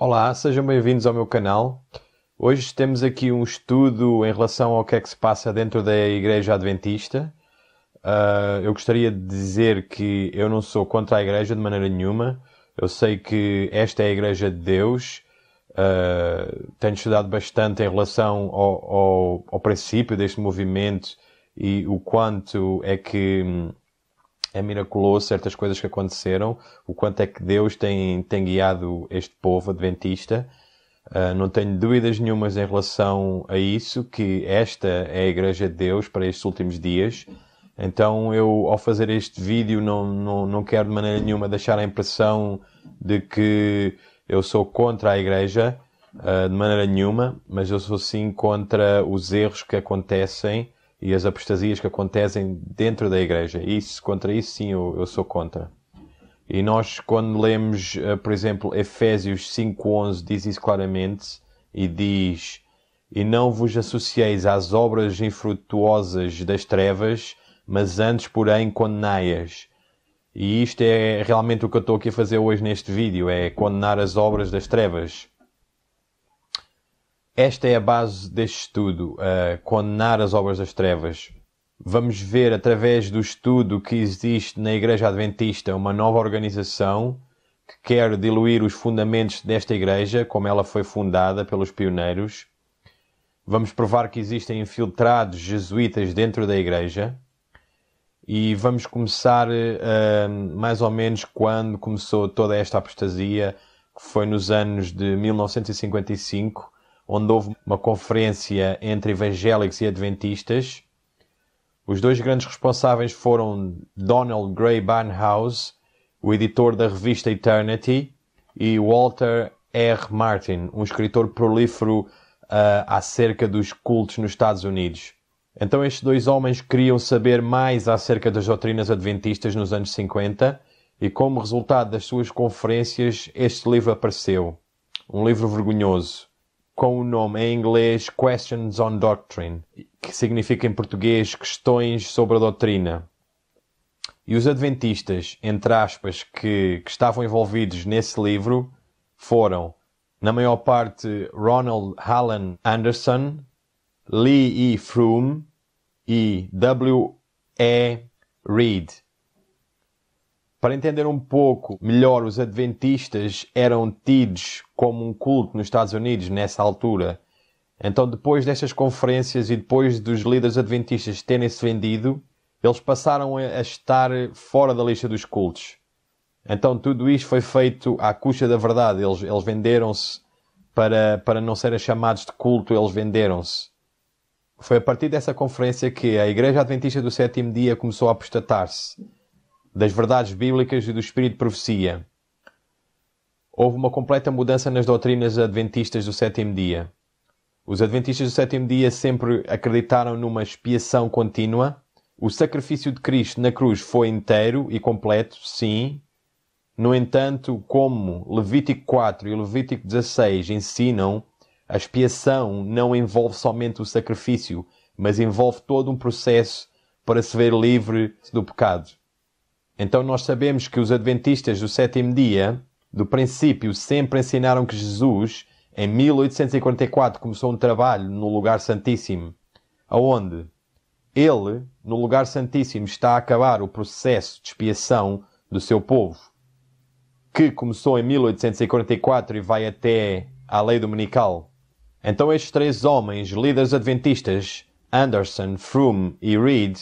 Olá, sejam bem-vindos ao meu canal. Hoje temos aqui um estudo em relação ao que é que se passa dentro da Igreja Adventista. Uh, eu gostaria de dizer que eu não sou contra a Igreja de maneira nenhuma. Eu sei que esta é a Igreja de Deus. Uh, tenho estudado bastante em relação ao, ao, ao princípio deste movimento e o quanto é que hum, é miraculoso certas coisas que aconteceram, o quanto é que Deus tem, tem guiado este povo adventista. Uh, não tenho dúvidas nenhumas em relação a isso, que esta é a Igreja de Deus para estes últimos dias. Então, eu, ao fazer este vídeo, não, não, não quero de maneira nenhuma deixar a impressão de que eu sou contra a Igreja, uh, de maneira nenhuma, mas eu sou sim contra os erros que acontecem e as apostasias que acontecem dentro da igreja. Isso, contra isso sim eu, eu sou contra. E nós, quando lemos, eh, por exemplo, Efésios 5.11, diz isso claramente e diz E não vos associeis às obras infrutuosas das trevas, mas antes, porém, condenai-as. E isto é realmente o que eu estou aqui a fazer hoje neste vídeo, é condenar as obras das trevas. Esta é a base deste estudo, a eh, condenar as obras das trevas. Vamos ver através do estudo que existe na Igreja Adventista uma nova organização que quer diluir os fundamentos desta Igreja, como ela foi fundada pelos pioneiros. Vamos provar que existem infiltrados jesuítas dentro da Igreja. E vamos começar uh, mais ou menos quando começou toda esta apostasia, que foi nos anos de 1955 onde houve uma conferência entre evangélicos e adventistas. Os dois grandes responsáveis foram Donald Gray Barnhouse, o editor da revista Eternity, e Walter R. Martin, um escritor prolífero uh, acerca dos cultos nos Estados Unidos. Então estes dois homens queriam saber mais acerca das doutrinas adventistas nos anos 50 e como resultado das suas conferências este livro apareceu. Um livro vergonhoso com o nome em inglês Questions on Doctrine, que significa em português questões sobre a doutrina. E os adventistas, entre aspas, que, que estavam envolvidos nesse livro foram, na maior parte, Ronald Hallen Anderson, Lee E. Froome e W. E. Reed. Para entender um pouco melhor, os adventistas eram tidos como um culto nos Estados Unidos nessa altura. Então, depois destas conferências e depois dos líderes adventistas terem se vendido, eles passaram a estar fora da lista dos cultos. Então, tudo isto foi feito à custa da verdade. Eles, eles venderam-se para, para não serem chamados de culto, eles venderam-se. Foi a partir dessa conferência que a Igreja Adventista do Sétimo Dia começou a apostatar-se das verdades bíblicas e do espírito de profecia. Houve uma completa mudança nas doutrinas adventistas do sétimo dia. Os adventistas do sétimo dia sempre acreditaram numa expiação contínua. O sacrifício de Cristo na cruz foi inteiro e completo, sim. No entanto, como Levítico 4 e Levítico 16 ensinam, a expiação não envolve somente o sacrifício, mas envolve todo um processo para se ver livre do pecado. Então nós sabemos que os adventistas do sétimo dia, do princípio, sempre ensinaram que Jesus, em 1844, começou um trabalho no lugar santíssimo, aonde ele, no lugar santíssimo, está a acabar o processo de expiação do seu povo, que começou em 1844 e vai até à lei dominical. Então estes três homens, líderes adventistas, Anderson, Froome e Reed,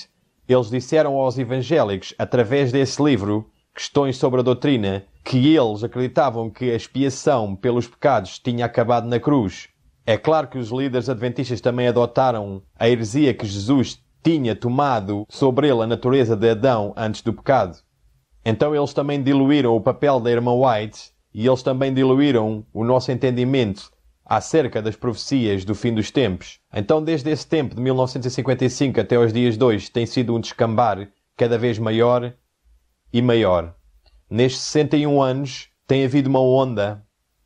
eles disseram aos evangélicos, através desse livro, questões sobre a doutrina, que eles acreditavam que a expiação pelos pecados tinha acabado na cruz. É claro que os líderes adventistas também adotaram a heresia que Jesus tinha tomado sobre ele a natureza de Adão antes do pecado. Então eles também diluíram o papel da irmã White e eles também diluíram o nosso entendimento acerca das profecias do fim dos tempos. Então, desde esse tempo, de 1955 até os dias de hoje, tem sido um descambar cada vez maior e maior. Nestes 61 anos, tem havido uma onda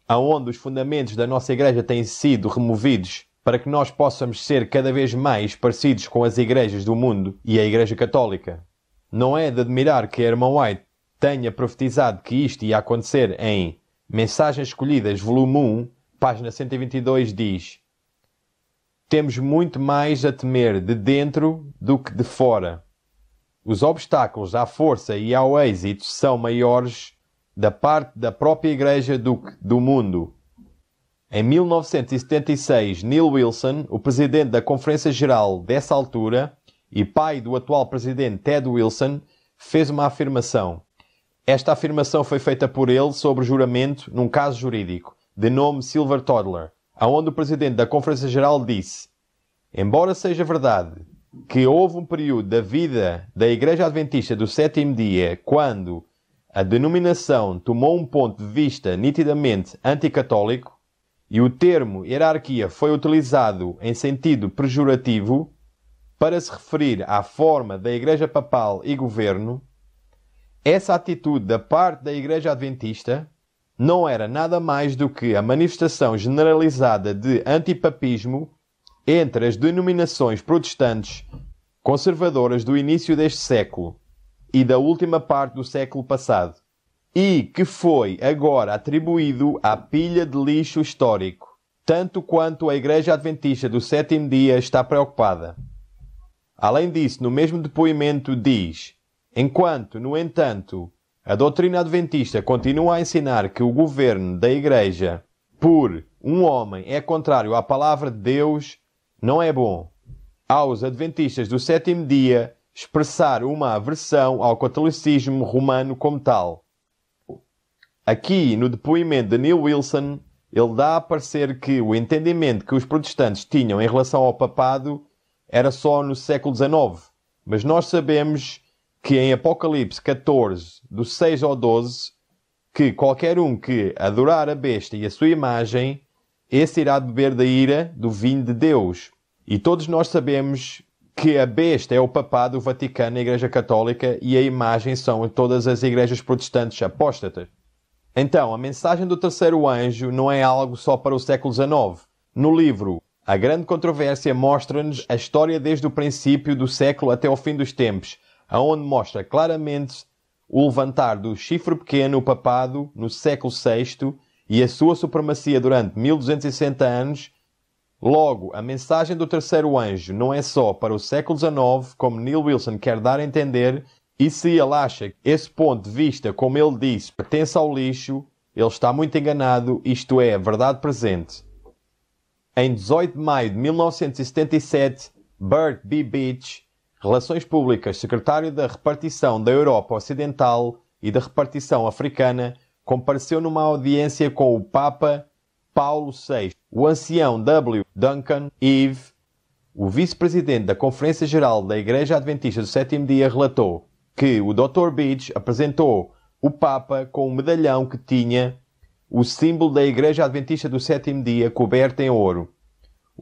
aonde os fundamentos da nossa igreja têm sido removidos para que nós possamos ser cada vez mais parecidos com as igrejas do mundo e a Igreja Católica. Não é de admirar que a irmã White tenha profetizado que isto ia acontecer em Mensagens Escolhidas, volume 1, página 122 diz: Temos muito mais a temer de dentro do que de fora. Os obstáculos à força e ao êxito são maiores da parte da própria Igreja do que do mundo. Em 1976, Neil Wilson, o presidente da Conferência Geral dessa altura e pai do atual presidente Ted Wilson, fez uma afirmação. Esta afirmação foi feita por ele sobre juramento num caso jurídico de nome Silver Toddler, aonde o presidente da Conferência Geral disse: Embora seja verdade que houve um período da vida da Igreja Adventista do sétimo dia quando a denominação tomou um ponto de vista nitidamente anticatólico e o termo hierarquia foi utilizado em sentido pejorativo para se referir à forma da Igreja Papal e governo, essa atitude da parte da Igreja Adventista não era nada mais do que a manifestação generalizada de antipapismo entre as denominações protestantes conservadoras do início deste século e da última parte do século passado, e que foi agora atribuído à pilha de lixo histórico, tanto quanto a Igreja Adventista do Sétimo Dia está preocupada. Além disso, no mesmo depoimento diz: Enquanto, no entanto, a doutrina adventista continua a ensinar que o governo da Igreja por um homem é contrário à palavra de Deus, não é bom. Aos adventistas do sétimo dia, expressar uma aversão ao catolicismo romano como tal. Aqui, no depoimento de Neil Wilson, ele dá a parecer que o entendimento que os protestantes tinham em relação ao papado era só no século XIX, mas nós sabemos que em Apocalipse 14, do 6 ao 12, que qualquer um que adorar a besta e a sua imagem, esse irá beber da ira do vinho de Deus. E todos nós sabemos que a besta é o papado do Vaticano, a Igreja Católica, e a imagem são todas as igrejas protestantes apóstatas. Então, a mensagem do terceiro anjo não é algo só para o século XIX. No livro A Grande Controvérsia mostra-nos a história desde o princípio do século até o fim dos tempos, aonde mostra claramente o levantar do chifre pequeno papado no século VI e a sua supremacia durante 1260 anos. Logo, a mensagem do terceiro anjo não é só para o século XIX, como Neil Wilson quer dar a entender, e se ele acha que esse ponto de vista, como ele disse, pertence ao lixo, ele está muito enganado, isto é, a verdade presente. Em 18 de maio de 1977, Bert B. Beach Relações Públicas, secretário da Repartição da Europa Ocidental e da Repartição Africana, compareceu numa audiência com o Papa Paulo VI, o ancião W. Duncan Eve, o vice-presidente da Conferência Geral da Igreja Adventista do Sétimo Dia relatou que o Dr. Beach apresentou o Papa com um medalhão que tinha o símbolo da Igreja Adventista do Sétimo Dia coberto em ouro.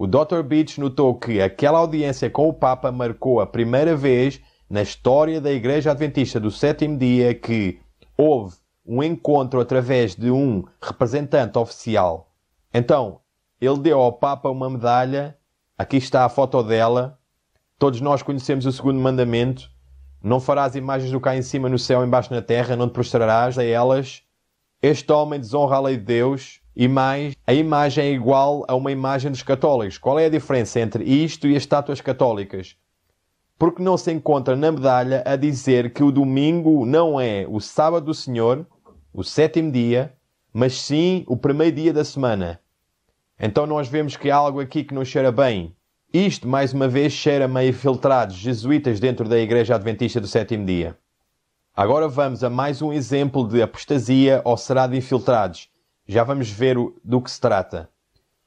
O Dr. Beach notou que aquela audiência com o Papa marcou a primeira vez na história da Igreja Adventista do Sétimo Dia que houve um encontro através de um representante oficial. Então, ele deu ao Papa uma medalha, aqui está a foto dela. Todos nós conhecemos o segundo mandamento: não farás imagens do cá em cima, no céu, embaixo na terra, não te prostrarás a elas. Este homem desonra a lei de Deus, e mais a imagem é igual a uma imagem dos católicos. Qual é a diferença entre isto e as estátuas católicas? Porque não se encontra na medalha a dizer que o domingo não é o sábado do Senhor, o sétimo dia, mas sim o primeiro dia da semana. Então nós vemos que há algo aqui que não cheira bem. Isto, mais uma vez, cheira meio filtrados jesuítas dentro da Igreja Adventista do sétimo dia. Agora vamos a mais um exemplo de apostasia ou será de infiltrados já vamos ver do que se trata.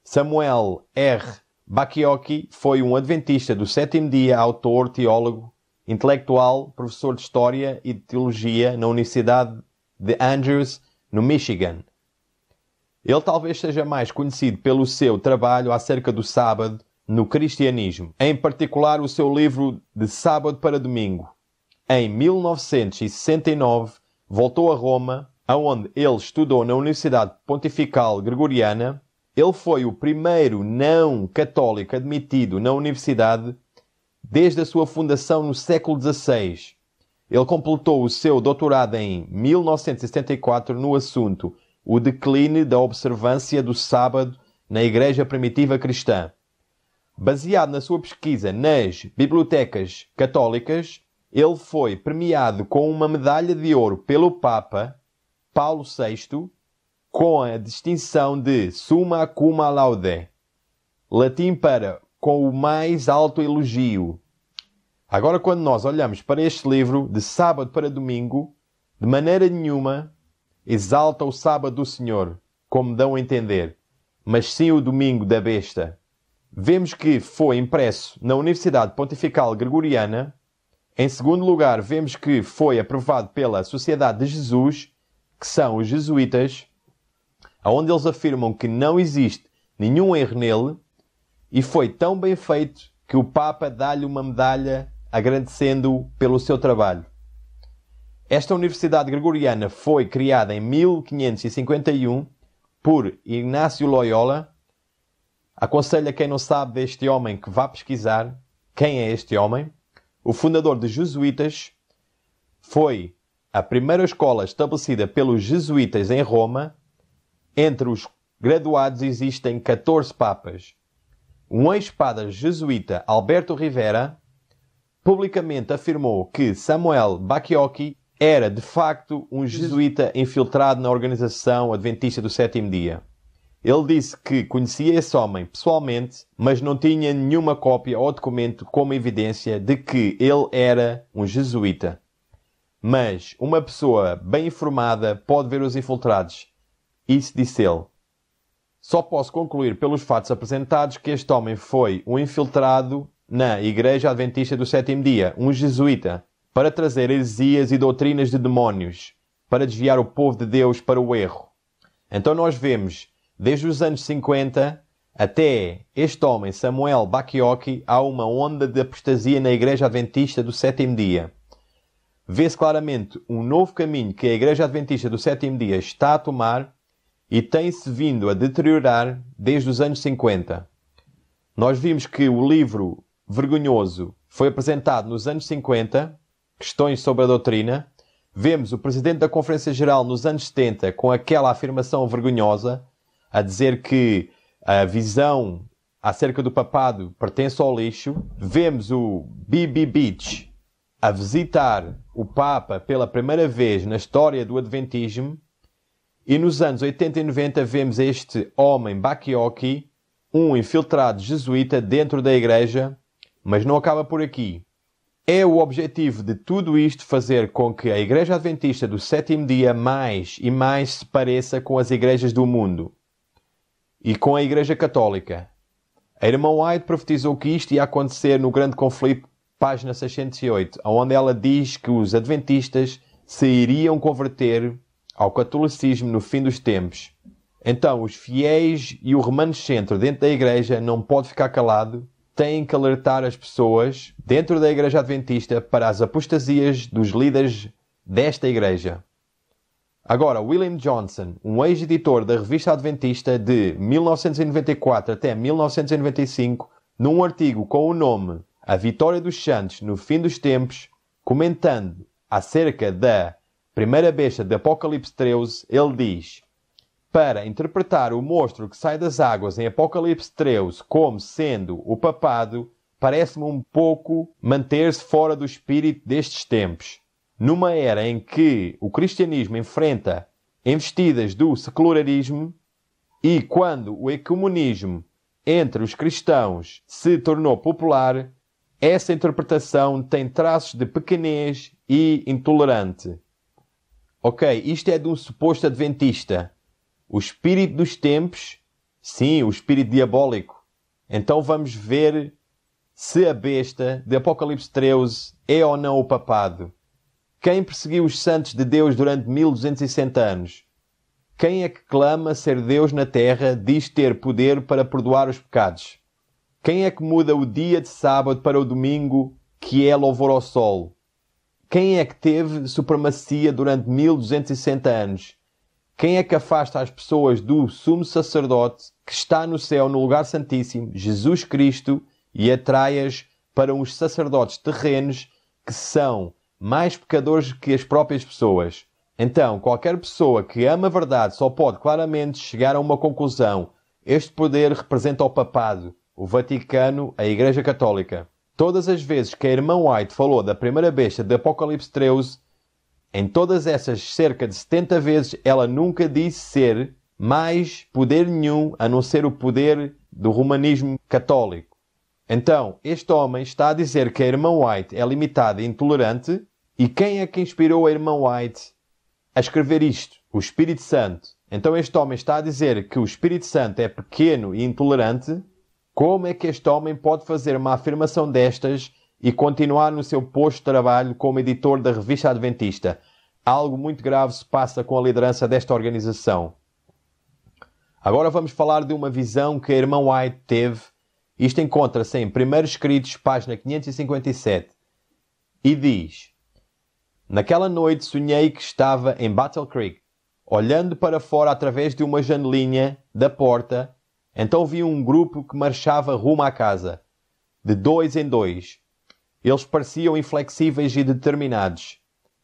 Samuel R. Bakioki foi um adventista do sétimo dia, autor, teólogo, intelectual, professor de História e de Teologia na Universidade de Andrews, no Michigan. Ele talvez seja mais conhecido pelo seu trabalho acerca do sábado no cristianismo, em particular o seu livro De Sábado para Domingo. Em 1969, voltou a Roma aonde ele estudou na Universidade Pontifical Gregoriana, ele foi o primeiro não católico admitido na universidade desde a sua fundação no século XVI. Ele completou o seu doutorado em 1974 no assunto O Declínio da Observância do Sábado na Igreja Primitiva Cristã. Baseado na sua pesquisa nas bibliotecas católicas, ele foi premiado com uma medalha de ouro pelo Papa Paulo VI com a distinção de Summa Cum Laude, latim para com o mais alto elogio. Agora, quando nós olhamos para este livro, de sábado para domingo, de maneira nenhuma exalta o sábado do Senhor, como dão a entender, mas sim o domingo da besta. Vemos que foi impresso na Universidade Pontifical Gregoriana. Em segundo lugar, vemos que foi aprovado pela Sociedade de Jesus que são os jesuítas, onde eles afirmam que não existe nenhum erro nele e foi tão bem feito que o Papa dá-lhe uma medalha agradecendo-o pelo seu trabalho. Esta Universidade Gregoriana foi criada em 1551 por Ignácio Loyola. Aconselho a quem não sabe deste homem que vá pesquisar quem é este homem. O fundador dos Jesuítas foi a primeira escola estabelecida pelos jesuítas em Roma, entre os graduados existem 14 papas. Um ex-padre jesuíta, Alberto Rivera, publicamente afirmou que Samuel Bacchiocchi era de facto um jesuíta infiltrado na organização adventista do sétimo dia. Ele disse que conhecia esse homem pessoalmente, mas não tinha nenhuma cópia ou documento como evidência de que ele era um jesuíta. Mas uma pessoa bem informada pode ver os infiltrados. Isso disse ele. Só posso concluir pelos fatos apresentados que este homem foi um infiltrado na Igreja Adventista do Sétimo Dia, um jesuíta, para trazer heresias e doutrinas de demónios, para desviar o povo de Deus para o erro. Então nós vemos, desde os anos 50 até este homem, Samuel Bakioki, há uma onda de apostasia na Igreja Adventista do Sétimo Dia vê-se claramente um novo caminho que a Igreja Adventista do Sétimo Dia está a tomar e tem-se vindo a deteriorar desde os anos 50. Nós vimos que o livro Vergonhoso foi apresentado nos anos 50, Questões sobre a Doutrina. Vemos o presidente da Conferência Geral nos anos 70 com aquela afirmação vergonhosa a dizer que a visão acerca do papado pertence ao lixo. Vemos o B.B. Beach a visitar o Papa pela primeira vez na história do Adventismo, e nos anos 80 e 90 vemos este homem Bakioki, um infiltrado jesuíta dentro da igreja, mas não acaba por aqui. É o objetivo de tudo isto fazer com que a Igreja Adventista do sétimo dia mais e mais se pareça com as igrejas do mundo e com a Igreja Católica. A irmã White profetizou que isto ia acontecer no grande conflito página 608, onde ela diz que os adventistas se iriam converter ao catolicismo no fim dos tempos. Então, os fiéis e o remanescente dentro da igreja não pode ficar calado, têm que alertar as pessoas dentro da igreja adventista para as apostasias dos líderes desta igreja. Agora, William Johnson, um ex-editor da Revista Adventista de 1994 até 1995, num artigo com o nome a vitória dos Santos no fim dos tempos, comentando acerca da primeira besta de Apocalipse 13, ele diz: Para interpretar o monstro que sai das águas em Apocalipse 13 como sendo o papado, parece-me um pouco manter-se fora do espírito destes tempos. Numa era em que o cristianismo enfrenta investidas do secularismo e quando o ecumenismo entre os cristãos se tornou popular, essa interpretação tem traços de pequenez e intolerante. Ok, isto é de um suposto adventista. O espírito dos tempos, sim, o espírito diabólico. Então vamos ver se a besta de Apocalipse 13 é ou não o papado. Quem perseguiu os santos de Deus durante 1260 anos? Quem é que clama ser Deus na terra diz ter poder para perdoar os pecados? Quem é que muda o dia de sábado para o domingo, que é louvor ao sol? Quem é que teve supremacia durante 1260 anos? Quem é que afasta as pessoas do sumo sacerdote que está no céu, no lugar santíssimo, Jesus Cristo, e atrai-as para os sacerdotes terrenos que são mais pecadores que as próprias pessoas? Então, qualquer pessoa que ama a verdade só pode claramente chegar a uma conclusão. Este poder representa o papado o Vaticano, a Igreja Católica. Todas as vezes que a irmã White falou da primeira besta de Apocalipse 13, em todas essas cerca de 70 vezes, ela nunca disse ser mais poder nenhum a não ser o poder do romanismo católico. Então, este homem está a dizer que a irmã White é limitada e intolerante, e quem é que inspirou a irmã White a escrever isto? O Espírito Santo. Então, este homem está a dizer que o Espírito Santo é pequeno e intolerante, como é que este homem pode fazer uma afirmação destas e continuar no seu posto de trabalho como editor da revista Adventista? Algo muito grave se passa com a liderança desta organização. Agora vamos falar de uma visão que a irmã White teve. Isto encontra-se em primeiros Escritos, página 557. E diz: Naquela noite sonhei que estava em Battle Creek, olhando para fora através de uma janelinha da porta então vi um grupo que marchava rumo à casa, de dois em dois. Eles pareciam inflexíveis e determinados.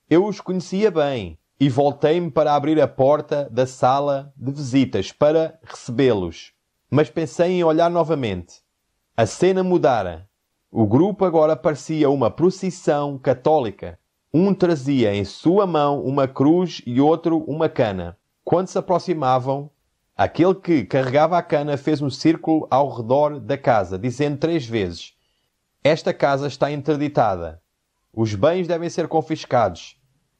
Eu os conhecia bem e voltei-me para abrir a porta da sala de visitas para recebê-los. Mas pensei em olhar novamente. A cena mudara. O grupo agora parecia uma procissão católica. Um trazia em sua mão uma cruz e outro uma cana. Quando se aproximavam, Aquele que carregava a cana fez um círculo ao redor da casa, dizendo três vezes: Esta casa está interditada. Os bens devem ser confiscados.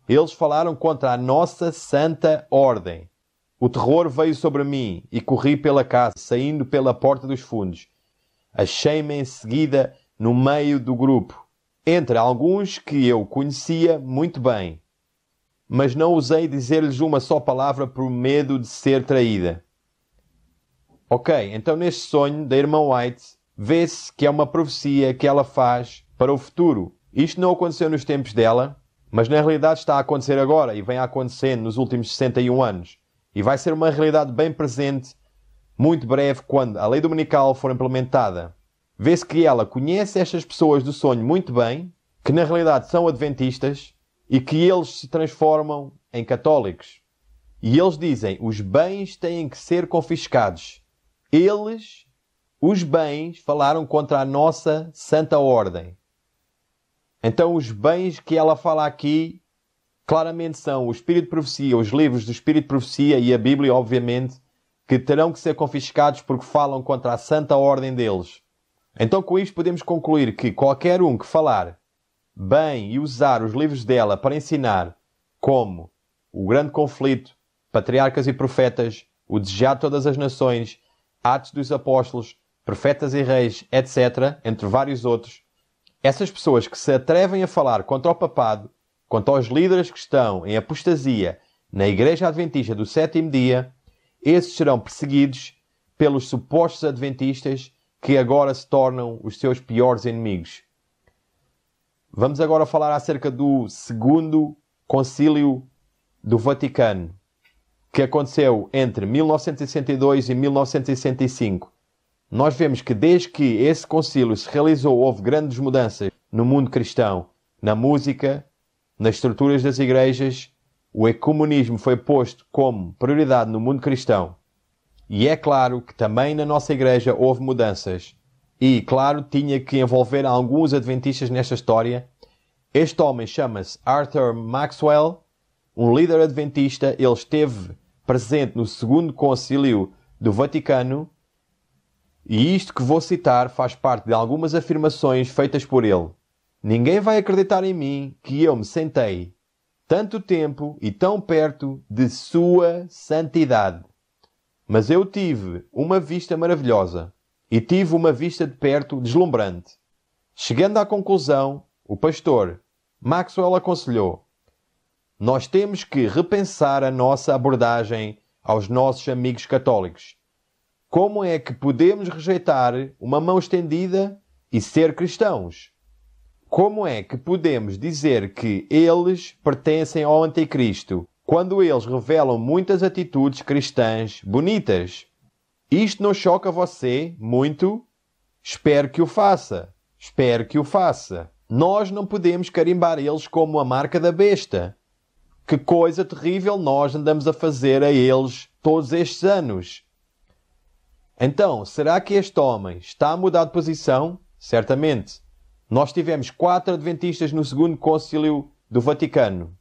Eles falaram contra a nossa santa ordem. O terror veio sobre mim e corri pela casa, saindo pela porta dos fundos. Achei-me em seguida no meio do grupo, entre alguns que eu conhecia muito bem, mas não usei dizer-lhes uma só palavra por medo de ser traída. Ok, então neste sonho da irmã White vê-se que é uma profecia que ela faz para o futuro. Isto não aconteceu nos tempos dela, mas na realidade está a acontecer agora e vem a acontecer nos últimos 61 anos. E vai ser uma realidade bem presente, muito breve, quando a lei dominical for implementada. Vê-se que ela conhece estas pessoas do sonho muito bem, que na realidade são adventistas e que eles se transformam em católicos. E eles dizem: os bens têm que ser confiscados eles, os bens, falaram contra a nossa santa ordem. Então, os bens que ela fala aqui claramente são o Espírito de Profecia, os livros do Espírito de Profecia e a Bíblia, obviamente, que terão que ser confiscados porque falam contra a santa ordem deles. Então, com isto, podemos concluir que qualquer um que falar bem e usar os livros dela para ensinar, como o grande conflito, patriarcas e profetas, o desejar de todas as nações, Atos dos Apóstolos, Profetas e Reis, etc., entre vários outros, essas pessoas que se atrevem a falar contra o papado, contra os líderes que estão em apostasia na Igreja Adventista do sétimo dia, esses serão perseguidos pelos supostos adventistas que agora se tornam os seus piores inimigos. Vamos agora falar acerca do segundo concílio do Vaticano que aconteceu entre 1962 e 1965, nós vemos que desde que esse concílio se realizou houve grandes mudanças no mundo cristão, na música, nas estruturas das igrejas. O ecumenismo foi posto como prioridade no mundo cristão. E é claro que também na nossa igreja houve mudanças. E, claro, tinha que envolver alguns adventistas nesta história. Este homem chama-se Arthur Maxwell, um líder adventista. Ele esteve presente no Segundo Concílio do Vaticano, e isto que vou citar faz parte de algumas afirmações feitas por ele. Ninguém vai acreditar em mim que eu me sentei tanto tempo e tão perto de Sua Santidade. Mas eu tive uma vista maravilhosa e tive uma vista de perto deslumbrante. Chegando à conclusão, o pastor Maxwell aconselhou: nós temos que repensar a nossa abordagem aos nossos amigos católicos. Como é que podemos rejeitar uma mão estendida e ser cristãos? Como é que podemos dizer que eles pertencem ao Anticristo quando eles revelam muitas atitudes cristãs bonitas? Isto não choca você muito? Espero que o faça. Espero que o faça. Nós não podemos carimbar eles como a marca da besta que coisa terrível nós andamos a fazer a eles todos estes anos. Então, será que este homem está a mudar de posição? Certamente. Nós tivemos quatro adventistas no segundo concílio do Vaticano,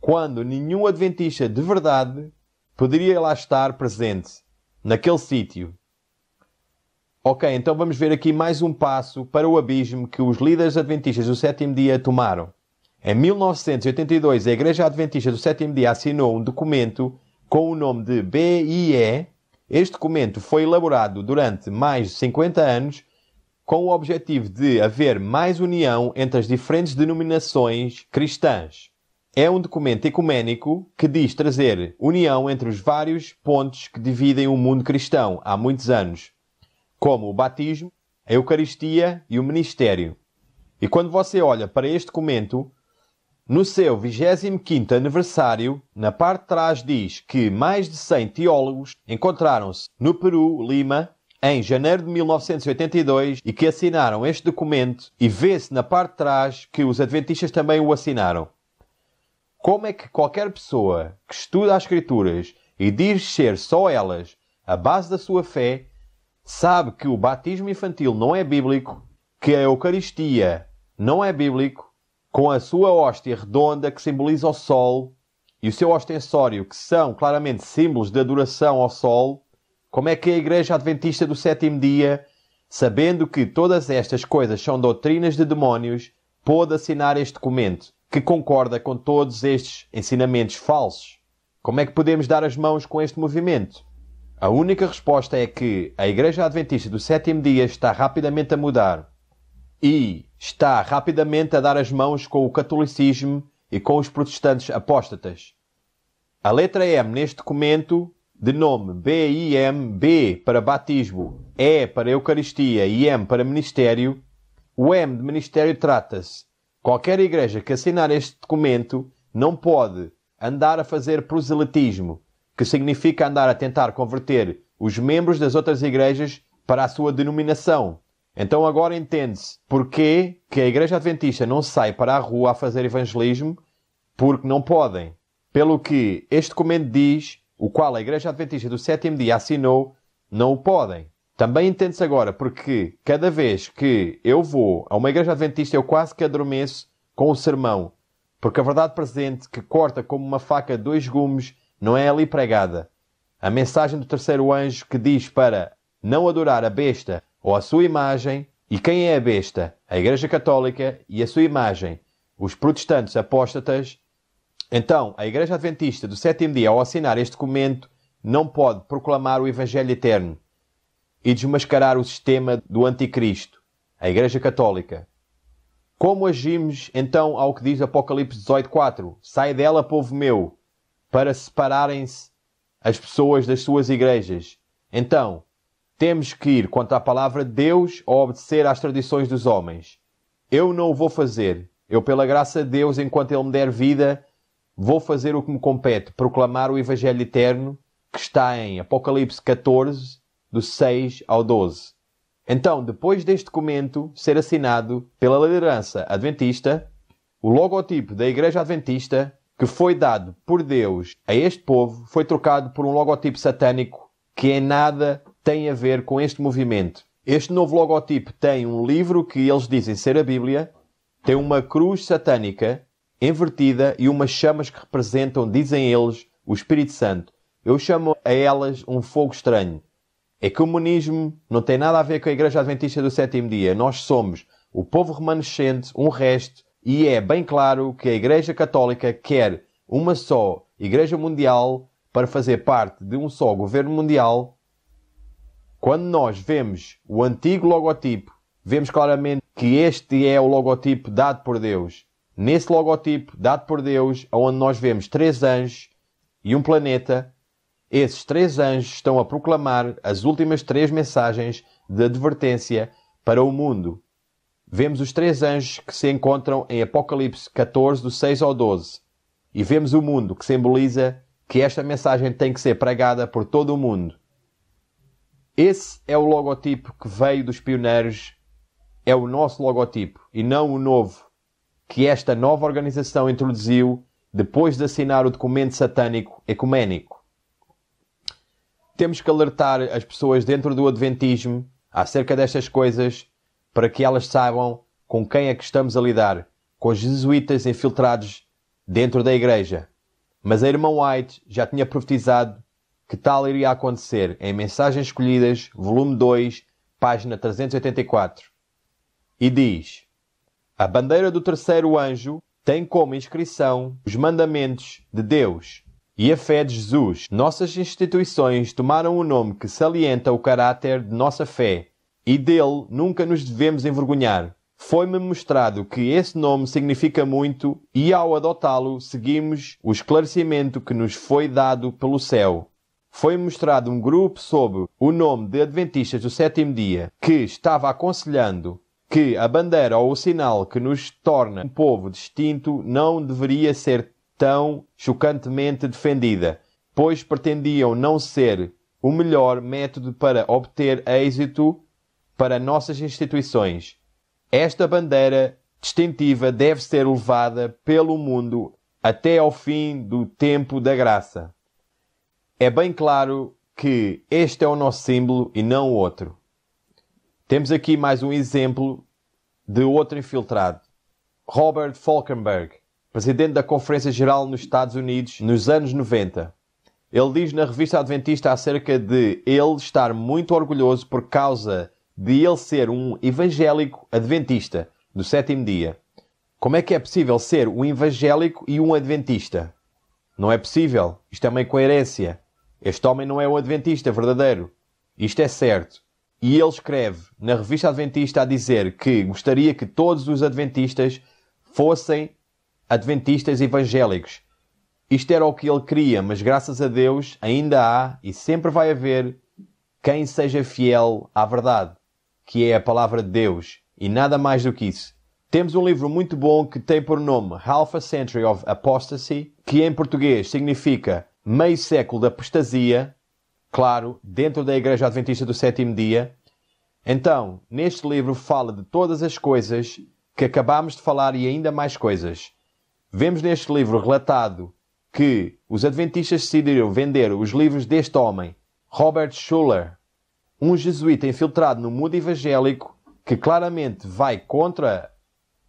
quando nenhum adventista de verdade poderia lá estar presente, naquele sítio. Ok, então vamos ver aqui mais um passo para o abismo que os líderes adventistas do sétimo dia tomaram. Em 1982, a Igreja Adventista do Sétimo Dia assinou um documento com o nome de BIE. Este documento foi elaborado durante mais de 50 anos com o objetivo de haver mais união entre as diferentes denominações cristãs. É um documento ecuménico que diz trazer união entre os vários pontos que dividem o mundo cristão há muitos anos, como o batismo, a Eucaristia e o ministério. E quando você olha para este documento, no seu 25º aniversário, na parte de trás diz que mais de 100 teólogos encontraram-se no Peru, Lima, em janeiro de 1982 e que assinaram este documento e vê-se na parte de trás que os adventistas também o assinaram. Como é que qualquer pessoa que estuda as Escrituras e diz ser só elas a base da sua fé sabe que o batismo infantil não é bíblico, que a Eucaristia não é bíblico com a sua hóstia redonda que simboliza o sol e o seu ostensório, que são claramente símbolos de adoração ao sol, como é que a Igreja Adventista do sétimo dia, sabendo que todas estas coisas são doutrinas de demónios, pôde assinar este documento, que concorda com todos estes ensinamentos falsos? Como é que podemos dar as mãos com este movimento? A única resposta é que a Igreja Adventista do sétimo dia está rapidamente a mudar e está rapidamente a dar as mãos com o catolicismo e com os protestantes apóstatas. A letra M neste documento, de nome BIM, B para batismo, E para Eucaristia e M para ministério, o M de ministério trata-se. Qualquer igreja que assinar este documento não pode andar a fazer proselitismo, que significa andar a tentar converter os membros das outras igrejas para a sua denominação, então agora entende-se porquê que a Igreja Adventista não sai para a rua a fazer evangelismo, porque não podem. Pelo que este documento diz, o qual a Igreja Adventista do Sétimo Dia assinou, não o podem. Também entende-se agora porque cada vez que eu vou a uma Igreja Adventista eu quase que adormeço com o sermão, porque a verdade presente que corta como uma faca dois gumes não é ali pregada. A mensagem do terceiro anjo que diz para não adorar a besta ou a sua imagem. E quem é a besta? A Igreja Católica e a sua imagem. Os protestantes apóstatas. Então, a Igreja Adventista do sétimo dia, ao assinar este documento, não pode proclamar o Evangelho eterno e desmascarar o sistema do Anticristo, a Igreja Católica. Como agimos então ao que diz Apocalipse 18:4? Sai dela, povo meu, para separarem-se as pessoas das suas igrejas. Então, temos que ir contra a palavra de Deus ou obedecer às tradições dos homens. Eu não o vou fazer. Eu, pela graça de Deus, enquanto Ele me der vida, vou fazer o que me compete, proclamar o Evangelho Eterno, que está em Apocalipse 14, do 6 ao 12. Então, depois deste documento ser assinado pela liderança adventista, o logotipo da Igreja Adventista, que foi dado por Deus a este povo, foi trocado por um logotipo satânico que em é nada tem a ver com este movimento. Este novo logotipo tem um livro que eles dizem ser a Bíblia, tem uma cruz satânica invertida e umas chamas que representam, dizem eles, o Espírito Santo. Eu chamo a elas um fogo estranho. É que o comunismo não tem nada a ver com a Igreja Adventista do Sétimo Dia. Nós somos o povo remanescente, um resto, e é bem claro que a Igreja Católica quer uma só Igreja Mundial para fazer parte de um só governo mundial quando nós vemos o antigo logotipo, vemos claramente que este é o logotipo dado por Deus. Nesse logotipo dado por Deus, onde nós vemos três anjos e um planeta, esses três anjos estão a proclamar as últimas três mensagens de advertência para o mundo. Vemos os três anjos que se encontram em Apocalipse 14, do 6 ao 12, e vemos o mundo que simboliza que esta mensagem tem que ser pregada por todo o mundo. Esse é o logotipo que veio dos pioneiros, é o nosso logotipo e não o novo que esta nova organização introduziu depois de assinar o documento satânico ecuménico. Temos que alertar as pessoas dentro do Adventismo acerca destas coisas para que elas saibam com quem é que estamos a lidar, com os jesuítas infiltrados dentro da Igreja. Mas a irmã White já tinha profetizado que tal iria acontecer em Mensagens Escolhidas, volume 2, página 384. E diz: A bandeira do terceiro anjo tem como inscrição os mandamentos de Deus e a fé de Jesus. Nossas instituições tomaram o um nome que salienta o caráter de nossa fé e dele nunca nos devemos envergonhar. Foi-me mostrado que esse nome significa muito e, ao adotá-lo, seguimos o esclarecimento que nos foi dado pelo céu foi mostrado um grupo sob o nome de Adventistas do Sétimo Dia que estava aconselhando que a bandeira ou o sinal que nos torna um povo distinto não deveria ser tão chocantemente defendida, pois pretendiam não ser o melhor método para obter êxito para nossas instituições. Esta bandeira distintiva deve ser levada pelo mundo até ao fim do tempo da graça é bem claro que este é o nosso símbolo e não o outro. Temos aqui mais um exemplo de outro infiltrado, Robert Falkenberg, presidente da Conferência Geral nos Estados Unidos nos anos 90. Ele diz na revista Adventista acerca de ele estar muito orgulhoso por causa de ele ser um evangélico adventista do sétimo dia. Como é que é possível ser um evangélico e um adventista? Não é possível. Isto é uma incoerência. Este homem não é um adventista verdadeiro. Isto é certo. E ele escreve na revista Adventista a dizer que gostaria que todos os adventistas fossem adventistas evangélicos. Isto era o que ele queria, mas graças a Deus ainda há e sempre vai haver quem seja fiel à verdade, que é a palavra de Deus, e nada mais do que isso. Temos um livro muito bom que tem por nome Half a Century of Apostasy, que em português significa meio século da apostasia, claro, dentro da Igreja Adventista do Sétimo Dia. Então, neste livro fala de todas as coisas que acabámos de falar e ainda mais coisas. Vemos neste livro relatado que os adventistas decidiram vender os livros deste homem, Robert Schuller, um jesuíta infiltrado no mundo evangélico que claramente vai contra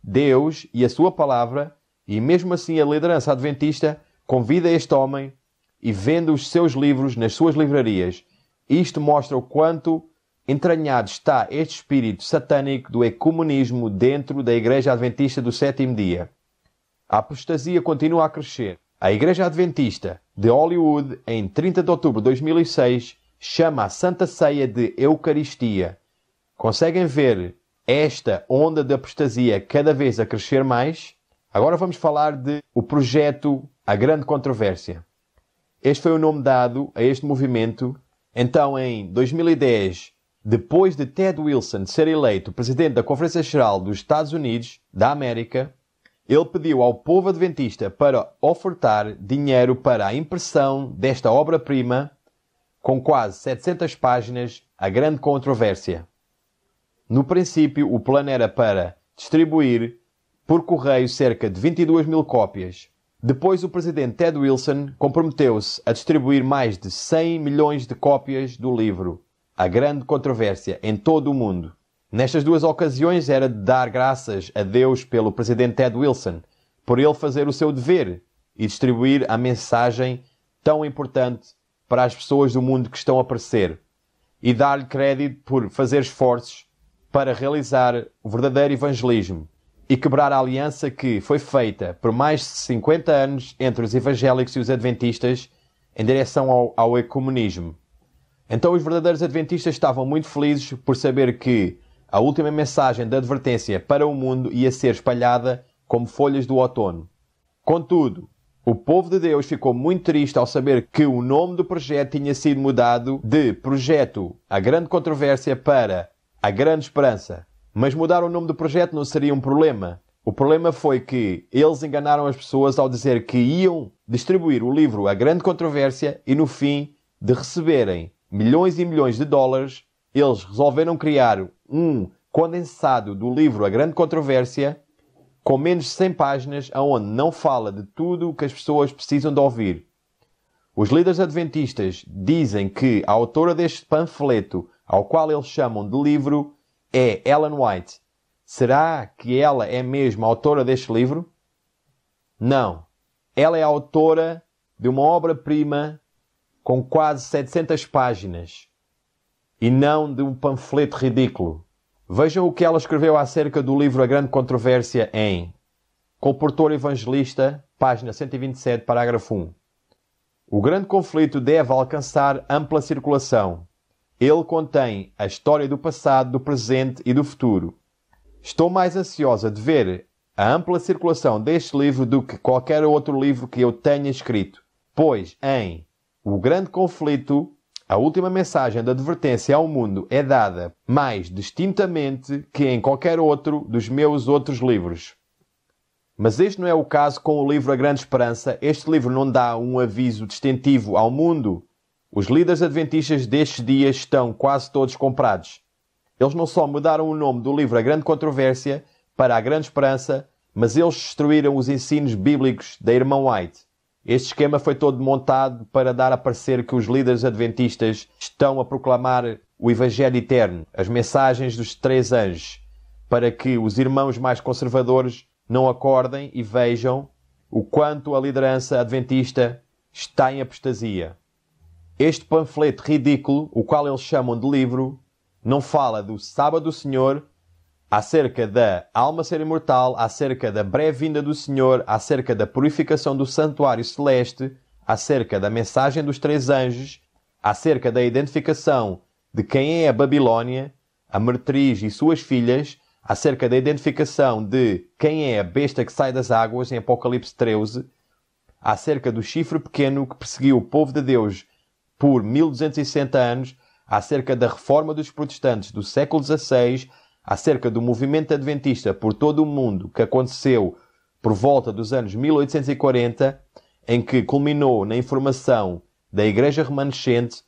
Deus e a sua palavra, e mesmo assim a liderança adventista convida este homem e vendo os seus livros nas suas livrarias. Isto mostra o quanto entranhado está este espírito satânico do ecumenismo dentro da Igreja Adventista do Sétimo Dia. A apostasia continua a crescer. A Igreja Adventista de Hollywood, em 30 de outubro de 2006, chama a Santa Ceia de Eucaristia. Conseguem ver esta onda de apostasia cada vez a crescer mais? Agora vamos falar de o projeto A Grande Controvérsia. Este foi o nome dado a este movimento. Então, em 2010, depois de Ted Wilson ser eleito presidente da Conferência Geral dos Estados Unidos da América, ele pediu ao povo adventista para ofertar dinheiro para a impressão desta obra-prima, com quase 700 páginas, a grande controvérsia. No princípio, o plano era para distribuir por correio cerca de 22 mil cópias, depois, o presidente Ted Wilson comprometeu-se a distribuir mais de 100 milhões de cópias do livro. A grande controvérsia em todo o mundo. Nestas duas ocasiões era de dar graças a Deus pelo presidente Ted Wilson, por ele fazer o seu dever e distribuir a mensagem tão importante para as pessoas do mundo que estão a aparecer, e dar-lhe crédito por fazer esforços para realizar o verdadeiro evangelismo e quebrar a aliança que foi feita por mais de 50 anos entre os evangélicos e os adventistas em direção ao, ao ecumenismo. Então, os verdadeiros adventistas estavam muito felizes por saber que a última mensagem da advertência para o mundo ia ser espalhada como folhas do outono. Contudo, o povo de Deus ficou muito triste ao saber que o nome do projeto tinha sido mudado de Projeto A Grande Controvérsia para A Grande Esperança. Mas mudar o nome do projeto não seria um problema. O problema foi que eles enganaram as pessoas ao dizer que iam distribuir o livro A Grande Controvérsia e, no fim, de receberem milhões e milhões de dólares, eles resolveram criar um condensado do livro A Grande Controvérsia com menos de 100 páginas, onde não fala de tudo o que as pessoas precisam de ouvir. Os líderes adventistas dizem que a autora deste panfleto, ao qual eles chamam de livro, é Ellen White. Será que ela é mesmo autora deste livro? Não. Ela é autora de uma obra-prima com quase 700 páginas e não de um panfleto ridículo. Vejam o que ela escreveu acerca do livro A Grande Controvérsia em Colportor Evangelista, página 127, parágrafo 1. O grande conflito deve alcançar ampla circulação ele contém a história do passado, do presente e do futuro. Estou mais ansiosa de ver a ampla circulação deste livro do que qualquer outro livro que eu tenha escrito, pois em O Grande Conflito, a última mensagem de advertência ao mundo é dada mais distintamente que em qualquer outro dos meus outros livros. Mas este não é o caso com o livro A Grande Esperança. Este livro não dá um aviso distintivo ao mundo os líderes adventistas destes dias estão quase todos comprados. Eles não só mudaram o nome do livro A Grande Controvérsia para A Grande Esperança, mas eles destruíram os ensinos bíblicos da irmã White. Este esquema foi todo montado para dar a parecer que os líderes adventistas estão a proclamar o Evangelho Eterno, as mensagens dos três anjos, para que os irmãos mais conservadores não acordem e vejam o quanto a liderança adventista está em apostasia. Este panfleto ridículo, o qual eles chamam de livro, não fala do sábado do Senhor, acerca da alma ser imortal, acerca da breve vinda do Senhor, acerca da purificação do santuário celeste, acerca da mensagem dos três anjos, acerca da identificação de quem é a Babilônia, a meretriz e suas filhas, acerca da identificação de quem é a besta que sai das águas em Apocalipse 13, acerca do chifre pequeno que perseguiu o povo de Deus por 1260 anos acerca da reforma dos protestantes do século XVI, acerca do movimento adventista por todo o mundo que aconteceu por volta dos anos 1840, em que culminou na informação da Igreja remanescente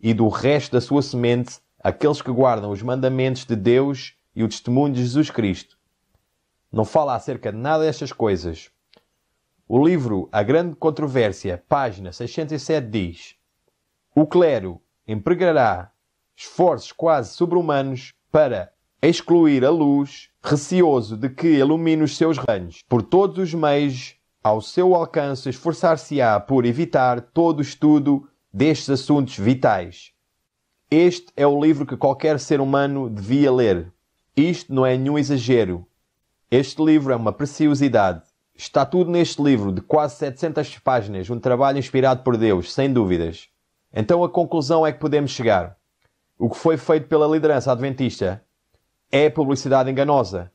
e do resto da sua semente, aqueles que guardam os mandamentos de Deus e o testemunho de Jesus Cristo. Não fala acerca de nada destas coisas. O livro A Grande Controvérsia, página 607, diz. O clero empregará esforços quase sobre-humanos para excluir a luz, receoso de que ilumine os seus reinos. Por todos os meios ao seu alcance, esforçar-se-á por evitar todo o estudo destes assuntos vitais. Este é o livro que qualquer ser humano devia ler. Isto não é nenhum exagero. Este livro é uma preciosidade. Está tudo neste livro de quase 700 páginas, um trabalho inspirado por Deus, sem dúvidas. Então a conclusão é que podemos chegar. O que foi feito pela liderança adventista é publicidade enganosa,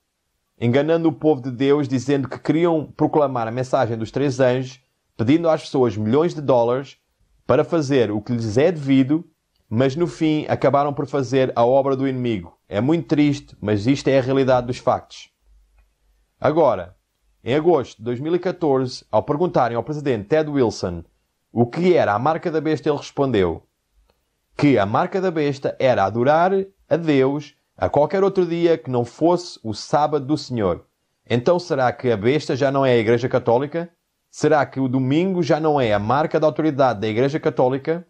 enganando o povo de Deus dizendo que queriam proclamar a mensagem dos três anjos, pedindo às pessoas milhões de dólares para fazer o que lhes é devido, mas no fim acabaram por fazer a obra do inimigo. É muito triste, mas isto é a realidade dos factos. Agora, em agosto de 2014, ao perguntarem ao presidente Ted Wilson o que era a marca da besta, ele respondeu que a marca da besta era adorar a Deus a qualquer outro dia que não fosse o sábado do Senhor. Então será que a besta já não é a Igreja Católica? Será que o domingo já não é a marca da autoridade da Igreja Católica?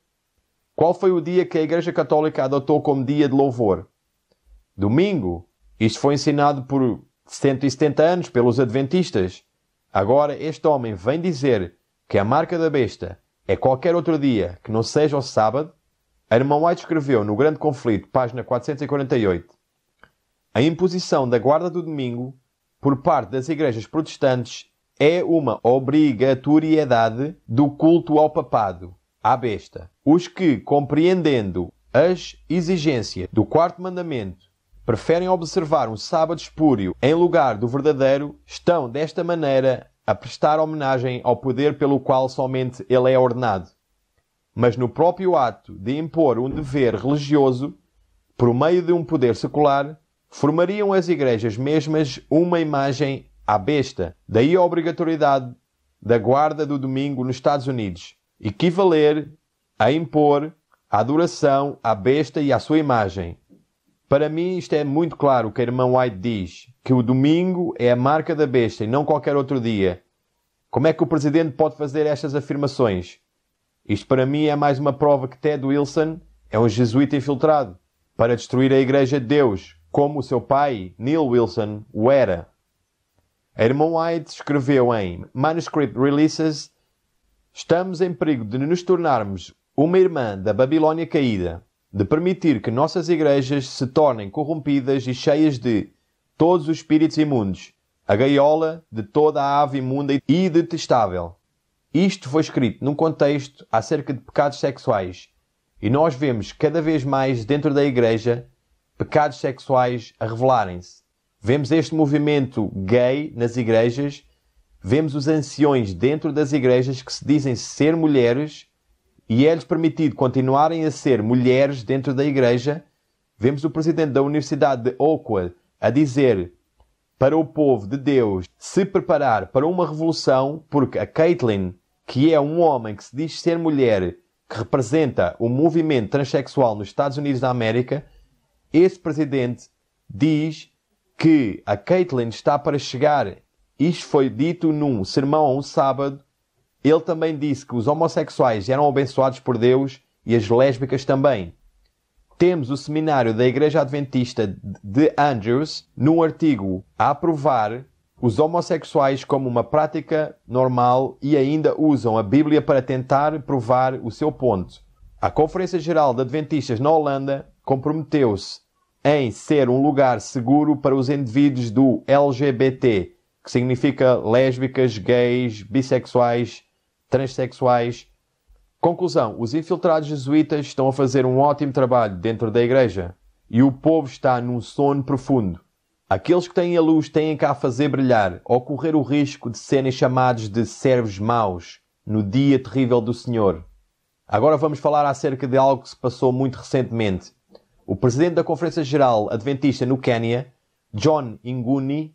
Qual foi o dia que a Igreja Católica adotou como dia de louvor? Domingo. Isto foi ensinado por 170 anos pelos Adventistas. Agora este homem vem dizer que a marca da besta é qualquer outro dia que não seja o sábado, Herman White escreveu no Grande Conflito, página 448, a imposição da guarda do domingo por parte das igrejas protestantes é uma obrigatoriedade do culto ao papado, à besta. Os que, compreendendo as exigências do quarto mandamento, preferem observar um sábado espúrio em lugar do verdadeiro, estão desta maneira a prestar homenagem ao poder pelo qual somente ele é ordenado, mas no próprio ato de impor um dever religioso, por meio de um poder secular, formariam as igrejas mesmas uma imagem à besta, daí a obrigatoriedade da guarda do domingo nos Estados Unidos, equivaler a impor a adoração à besta e à sua imagem. Para mim isto é muito claro o que a irmã White diz que o domingo é a marca da besta e não qualquer outro dia. Como é que o presidente pode fazer estas afirmações? Isto para mim é mais uma prova que Ted Wilson é um jesuíta infiltrado para destruir a Igreja de Deus, como o seu pai, Neil Wilson, o era. A irmã White escreveu em Manuscript Releases: Estamos em perigo de nos tornarmos uma irmã da Babilônia caída, de permitir que nossas igrejas se tornem corrompidas e cheias de todos os espíritos imundos, a gaiola de toda a ave imunda e detestável. Isto foi escrito num contexto acerca de pecados sexuais, e nós vemos cada vez mais dentro da Igreja pecados sexuais a revelarem-se. Vemos este movimento gay nas igrejas, vemos os anciões dentro das igrejas que se dizem ser mulheres e é-lhes permitido continuarem a ser mulheres dentro da igreja. Vemos o presidente da Universidade de Oakwood a dizer para o povo de Deus se preparar para uma revolução, porque a Caitlyn, que é um homem que se diz ser mulher, que representa o movimento transexual nos Estados Unidos da América, esse presidente diz que a Caitlyn está para chegar. Isto foi dito num sermão a um sábado. Ele também disse que os homossexuais eram abençoados por Deus e as lésbicas também temos o seminário da Igreja Adventista de Andrews num artigo a aprovar os homossexuais como uma prática normal e ainda usam a Bíblia para tentar provar o seu ponto. A Conferência Geral de Adventistas na Holanda comprometeu-se em ser um lugar seguro para os indivíduos do LGBT, que significa lésbicas, gays, bissexuais, transexuais Conclusão: os infiltrados jesuítas estão a fazer um ótimo trabalho dentro da igreja e o povo está num sono profundo. Aqueles que têm a luz têm cá a fazer brilhar ou correr o risco de serem chamados de servos maus no dia terrível do Senhor. Agora vamos falar acerca de algo que se passou muito recentemente. O presidente da Conferência Geral Adventista no Quênia, John Inguni,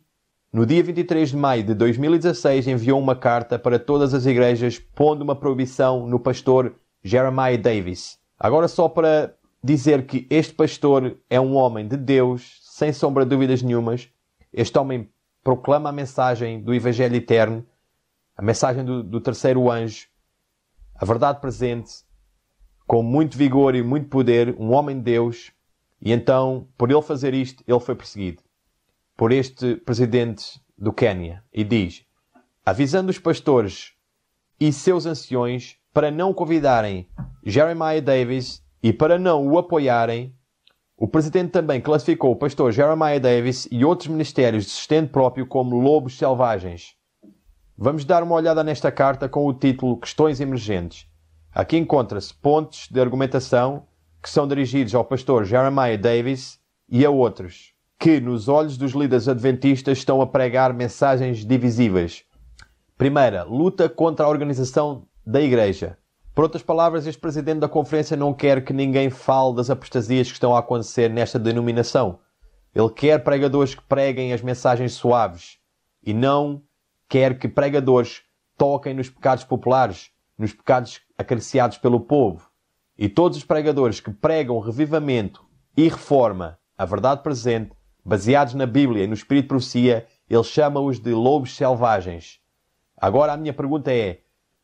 no dia 23 de maio de 2016, enviou uma carta para todas as igrejas pondo uma proibição no pastor Jeremiah Davis. Agora, só para dizer que este pastor é um homem de Deus, sem sombra de dúvidas nenhumas, este homem proclama a mensagem do Evangelho Eterno, a mensagem do, do terceiro anjo, a verdade presente, com muito vigor e muito poder, um homem de Deus, e então, por ele fazer isto, ele foi perseguido por este presidente do Quênia e diz: avisando os pastores e seus anciões para não convidarem Jeremiah Davis e para não o apoiarem. O presidente também classificou o pastor Jeremiah Davis e outros ministérios de sustento próprio como lobos selvagens. Vamos dar uma olhada nesta carta com o título Questões Emergentes. Aqui encontra-se pontos de argumentação que são dirigidos ao pastor Jeremiah Davis e a outros que, nos olhos dos líderes adventistas, estão a pregar mensagens divisivas. Primeira, luta contra a organização da Igreja. Por outras palavras, este presidente da conferência não quer que ninguém fale das apostasias que estão a acontecer nesta denominação. Ele quer pregadores que preguem as mensagens suaves e não quer que pregadores toquem nos pecados populares, nos pecados acariciados pelo povo. E todos os pregadores que pregam revivamento e reforma, a verdade presente, baseados na Bíblia e no Espírito de Profecia, ele chama-os de lobos selvagens. Agora a minha pergunta é: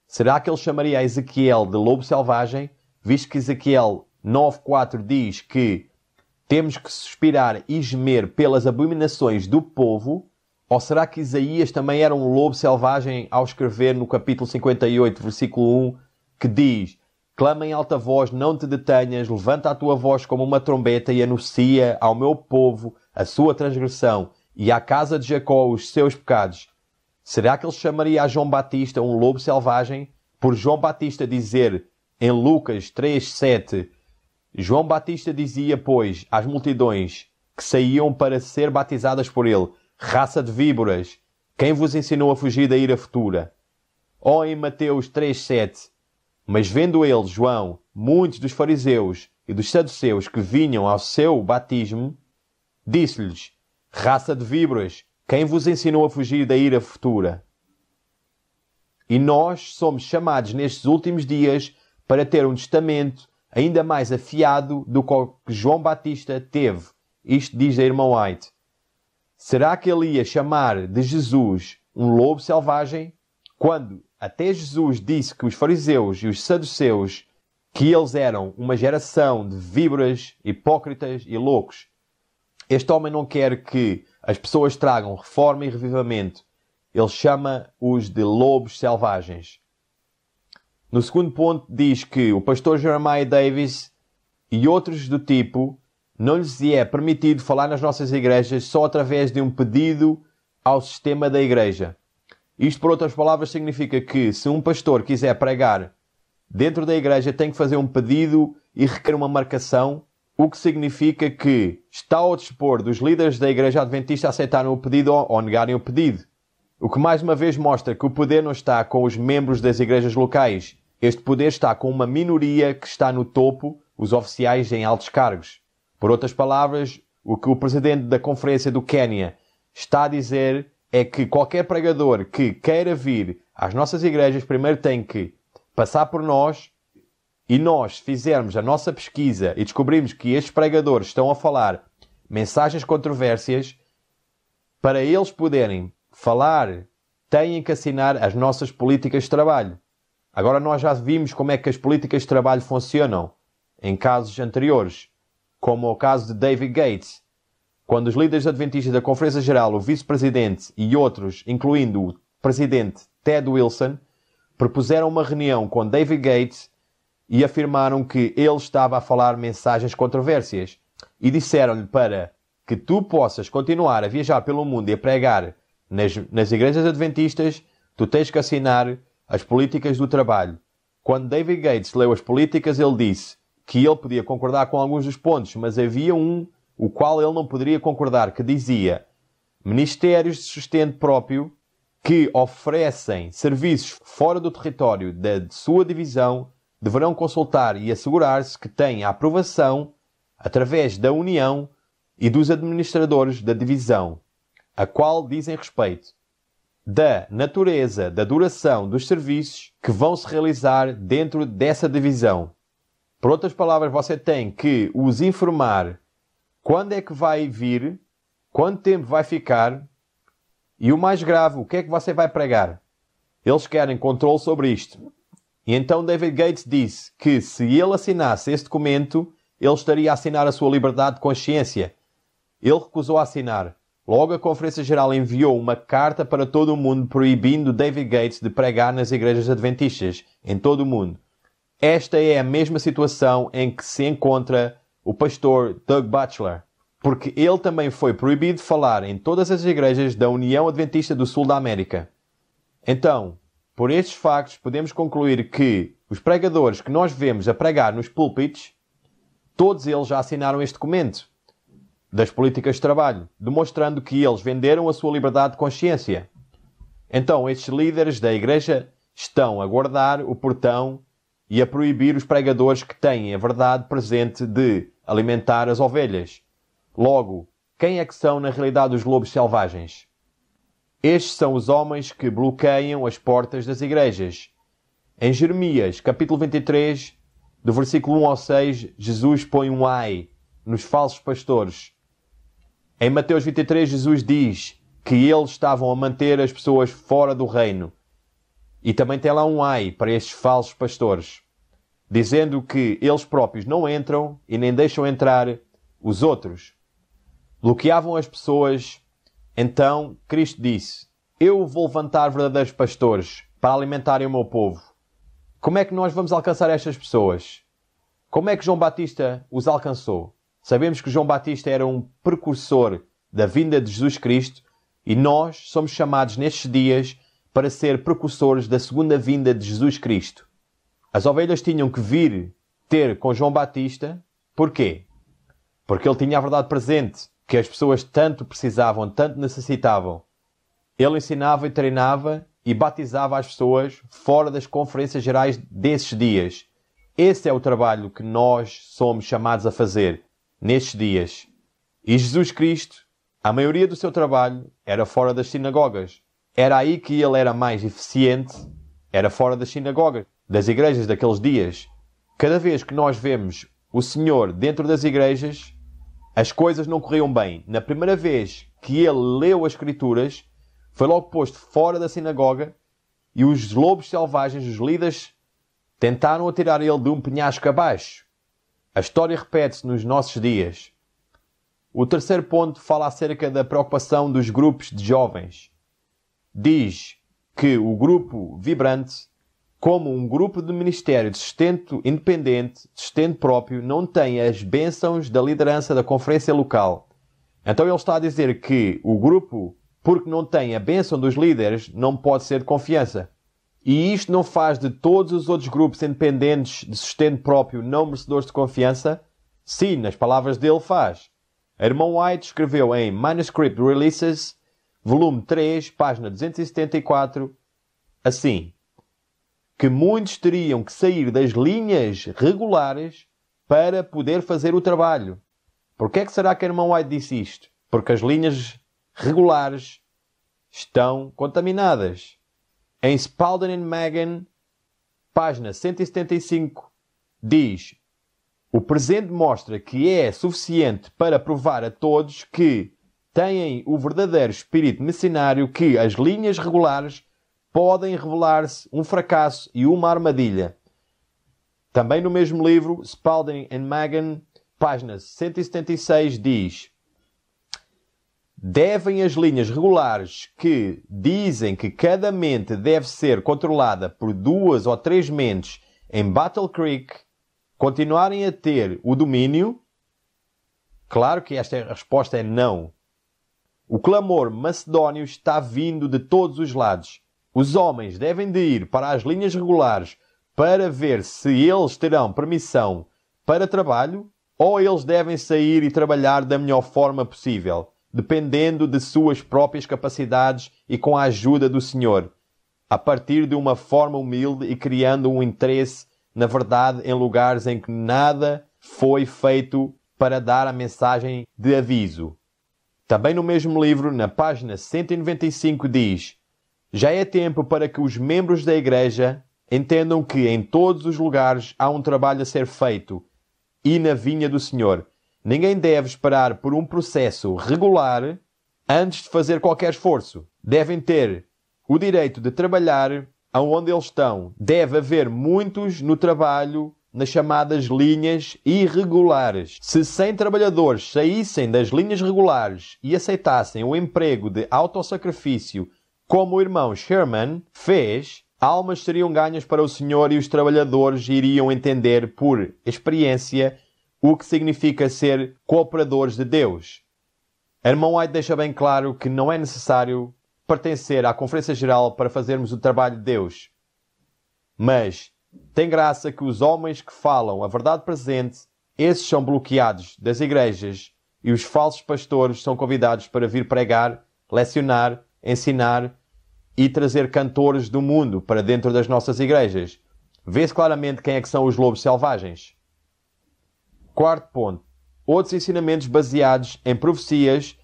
será que ele chamaria Ezequiel de lobo selvagem, visto que Ezequiel 9,4 diz que temos que suspirar e gemer pelas abominações do povo? Ou será que Isaías também era um lobo selvagem ao escrever no capítulo 58, versículo 1, que diz: Clama em alta voz, não te detenhas, levanta a tua voz como uma trombeta e anuncia ao meu povo a sua transgressão e à casa de Jacó os seus pecados, será que ele chamaria a João Batista um lobo selvagem? Por João Batista dizer em Lucas 3:7, João Batista dizia, pois, às multidões que saíam para ser batizadas por ele, raça de víboras, quem vos ensinou a fugir da ira futura? Ou em Mateus 3:7, mas vendo ele, João, muitos dos fariseus e dos saduceus que vinham ao seu batismo, Disse-lhes: Raça de víboras, quem vos ensinou a fugir da ira futura? E nós somos chamados nestes últimos dias para ter um testamento ainda mais afiado do que João Batista teve. Isto diz a irmã White. Será que ele ia chamar de Jesus um lobo selvagem? Quando até Jesus disse que os fariseus e os saduceus que eles eram uma geração de víboras, hipócritas e loucos, este homem não quer que as pessoas tragam reforma e revivamento. Ele chama-os de lobos selvagens. No segundo ponto, diz que o pastor Jeremiah Davis e outros do tipo não lhes é permitido falar nas nossas igrejas só através de um pedido ao sistema da igreja. Isto, por outras palavras, significa que se um pastor quiser pregar dentro da igreja, tem que fazer um pedido e requer uma marcação o que significa que está ao dispor dos líderes da Igreja Adventista aceitarem o pedido ou negarem o pedido. O que mais uma vez mostra que o poder não está com os membros das igrejas locais. Este poder está com uma minoria que está no topo, os oficiais em altos cargos. Por outras palavras, o que o presidente da Conferência do Quênia está a dizer é que qualquer pregador que queira vir às nossas igrejas primeiro tem que passar por nós, e nós fizermos a nossa pesquisa e descobrimos que estes pregadores estão a falar mensagens controvérsias, para eles poderem falar, têm que assinar as nossas políticas de trabalho. Agora nós já vimos como é que as políticas de trabalho funcionam em casos anteriores, como o caso de David Gates, quando os líderes adventistas da Conferência Geral, o vice-presidente e outros, incluindo o presidente Ted Wilson, propuseram uma reunião com David Gates e afirmaram que ele estava a falar mensagens controvérsias e disseram-lhe para que tu possas continuar a viajar pelo mundo e a pregar nas, nas igrejas adventistas, tu tens que assinar as políticas do trabalho. Quando David Gates leu as políticas, ele disse que ele podia concordar com alguns dos pontos, mas havia um o qual ele não poderia concordar, que dizia ministérios de sustento próprio que oferecem serviços fora do território da sua divisão deverão consultar e assegurar-se que têm a aprovação, através da União e dos administradores da divisão, a qual dizem respeito, da natureza da duração dos serviços que vão se realizar dentro dessa divisão. Por outras palavras, você tem que os informar quando é que vai vir, quanto tempo vai ficar e o mais grave, o que é que você vai pregar. Eles querem controle sobre isto. E então David Gates disse que se ele assinasse esse documento, ele estaria a assinar a sua liberdade de consciência. Ele recusou a assinar. Logo, a Conferência Geral enviou uma carta para todo o mundo proibindo David Gates de pregar nas igrejas adventistas, em todo o mundo. Esta é a mesma situação em que se encontra o pastor Doug Batchelor, porque ele também foi proibido de falar em todas as igrejas da União Adventista do Sul da América. Então, por estes factos, podemos concluir que os pregadores que nós vemos a pregar nos púlpitos, todos eles já assinaram este documento das políticas de trabalho, demonstrando que eles venderam a sua liberdade de consciência. Então, estes líderes da Igreja estão a guardar o portão e a proibir os pregadores que têm a verdade presente de alimentar as ovelhas. Logo, quem é que são na realidade os lobos selvagens? Estes são os homens que bloqueiam as portas das igrejas. Em Jeremias, capítulo 23, do versículo 1 ao 6, Jesus põe um ai nos falsos pastores. Em Mateus 23, Jesus diz que eles estavam a manter as pessoas fora do reino. E também tem lá um ai para estes falsos pastores, dizendo que eles próprios não entram e nem deixam entrar os outros. Bloqueavam as pessoas então Cristo disse: Eu vou levantar verdadeiros pastores para alimentarem o meu povo. Como é que nós vamos alcançar estas pessoas? Como é que João Batista os alcançou? Sabemos que João Batista era um precursor da vinda de Jesus Cristo e nós somos chamados nestes dias para ser precursores da segunda vinda de Jesus Cristo. As ovelhas tinham que vir ter com João Batista. Porquê? Porque ele tinha a verdade presente que as pessoas tanto precisavam, tanto necessitavam. Ele ensinava e treinava e batizava as pessoas fora das conferências gerais desses dias. Esse é o trabalho que nós somos chamados a fazer nestes dias. E Jesus Cristo, a maioria do seu trabalho era fora das sinagogas. Era aí que ele era mais eficiente, era fora das sinagogas, das igrejas daqueles dias. Cada vez que nós vemos o Senhor dentro das igrejas, as coisas não corriam bem. Na primeira vez que ele leu as Escrituras, foi logo posto fora da sinagoga e os lobos selvagens, os líderes, tentaram atirar ele de um penhasco abaixo. A história repete-se nos nossos dias. O terceiro ponto fala acerca da preocupação dos grupos de jovens. Diz que o grupo vibrante como um grupo de ministério de sustento independente, de sustento próprio, não tem as bênçãos da liderança da conferência local. Então ele está a dizer que o grupo, porque não tem a bênção dos líderes, não pode ser de confiança. E isto não faz de todos os outros grupos independentes de sustento próprio não merecedores de confiança? Sim, nas palavras dele faz. A irmão White escreveu em Manuscript Releases, volume 3, página 274, assim que muitos teriam que sair das linhas regulares para poder fazer o trabalho. Porquê é que será que irmã White disse isto? Porque as linhas regulares estão contaminadas. Em Spalding and Megan, página 175, diz: O presente mostra que é suficiente para provar a todos que têm o verdadeiro espírito missionário que as linhas regulares podem revelar-se um fracasso e uma armadilha. Também no mesmo livro, Spalding and Magan, página 176, diz: Devem as linhas regulares que dizem que cada mente deve ser controlada por duas ou três mentes em Battle Creek continuarem a ter o domínio? Claro que esta resposta é não. O clamor macedónio está vindo de todos os lados os homens devem de ir para as linhas regulares para ver se eles terão permissão para trabalho ou eles devem sair e trabalhar da melhor forma possível, dependendo de suas próprias capacidades e com a ajuda do Senhor, a partir de uma forma humilde e criando um interesse, na verdade, em lugares em que nada foi feito para dar a mensagem de aviso. Também no mesmo livro, na página 195, diz: já é tempo para que os membros da Igreja entendam que em todos os lugares há um trabalho a ser feito e na vinha do Senhor. Ninguém deve esperar por um processo regular antes de fazer qualquer esforço. Devem ter o direito de trabalhar onde eles estão. Deve haver muitos no trabalho nas chamadas linhas irregulares. Se 100 trabalhadores saíssem das linhas regulares e aceitassem o emprego de autossacrifício como o irmão Sherman fez, almas seriam ganhas para o Senhor e os trabalhadores iriam entender por experiência o que significa ser cooperadores de Deus. Irmão White deixa bem claro que não é necessário pertencer à Conferência Geral para fazermos o trabalho de Deus. Mas tem graça que os homens que falam a verdade presente, esses são bloqueados das igrejas e os falsos pastores são convidados para vir pregar, lecionar, ensinar e trazer cantores do mundo para dentro das nossas igrejas. Vê-se claramente quem é que são os lobos selvagens. Quarto ponto. Outros ensinamentos baseados em profecias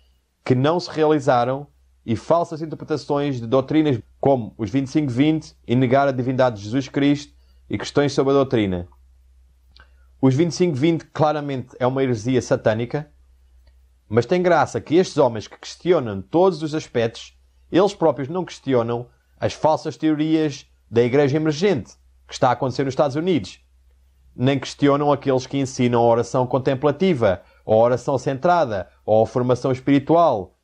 que não se realizaram e falsas interpretações de doutrinas como os 2520 e negar a divindade de Jesus Cristo e questões sobre a doutrina. Os 2520 claramente é uma heresia satânica, mas tem graça que estes homens que questionam todos os aspectos eles próprios não questionam as falsas teorias da igreja emergente que está a acontecer nos Estados Unidos. Nem questionam aqueles que ensinam a oração contemplativa, ou a oração centrada, ou a formação espiritual.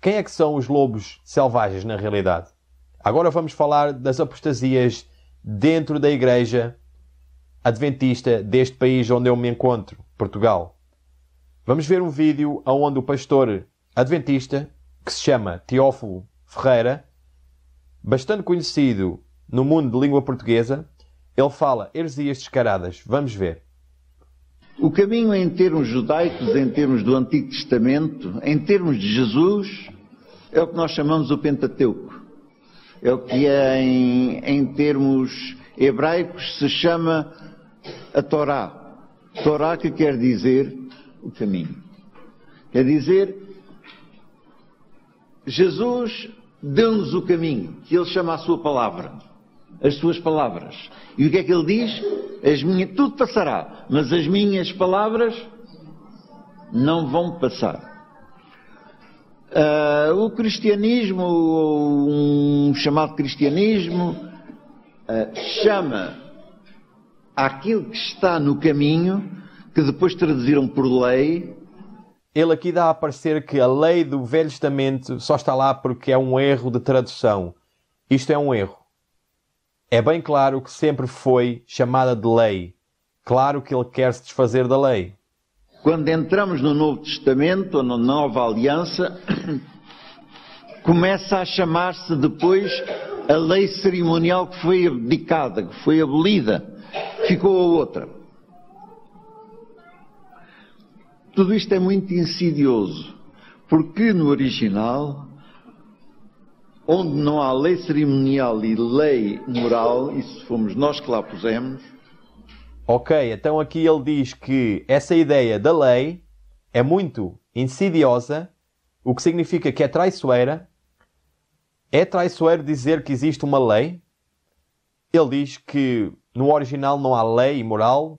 Quem é que são os lobos selvagens na realidade? Agora vamos falar das apostasias dentro da igreja adventista deste país onde eu me encontro, Portugal. Vamos ver um vídeo onde o pastor adventista, que se chama Teófilo Ferreira, bastante conhecido no mundo de língua portuguesa, ele fala heresias descaradas. Vamos ver. O caminho em termos judaicos, em termos do Antigo Testamento, em termos de Jesus, é o que nós chamamos o Pentateuco. É o que é, em, em termos hebraicos se chama a Torá. Torá que quer dizer o caminho. Quer dizer, Jesus deu-nos o caminho, que ele chama a sua palavra, as suas palavras. E o que é que ele diz? As minhas, tudo passará, mas as minhas palavras não vão passar. Uh, o cristianismo, um chamado cristianismo, uh, chama aquilo que está no caminho, que depois traduziram por lei, ele aqui dá a parecer que a lei do Velho Testamento só está lá porque é um erro de tradução. Isto é um erro. É bem claro que sempre foi chamada de lei. Claro que ele quer se desfazer da lei. Quando entramos no Novo Testamento, ou na Nova Aliança, começa a chamar-se depois a lei cerimonial que foi abdicada, que foi abolida. Ficou a outra. Tudo isto é muito insidioso, porque no original, onde não há lei cerimonial e lei moral, isso fomos nós que lá pusemos. Ok, então aqui ele diz que essa ideia da lei é muito insidiosa, o que significa que é traiçoeira. É traiçoeiro dizer que existe uma lei? Ele diz que no original não há lei moral,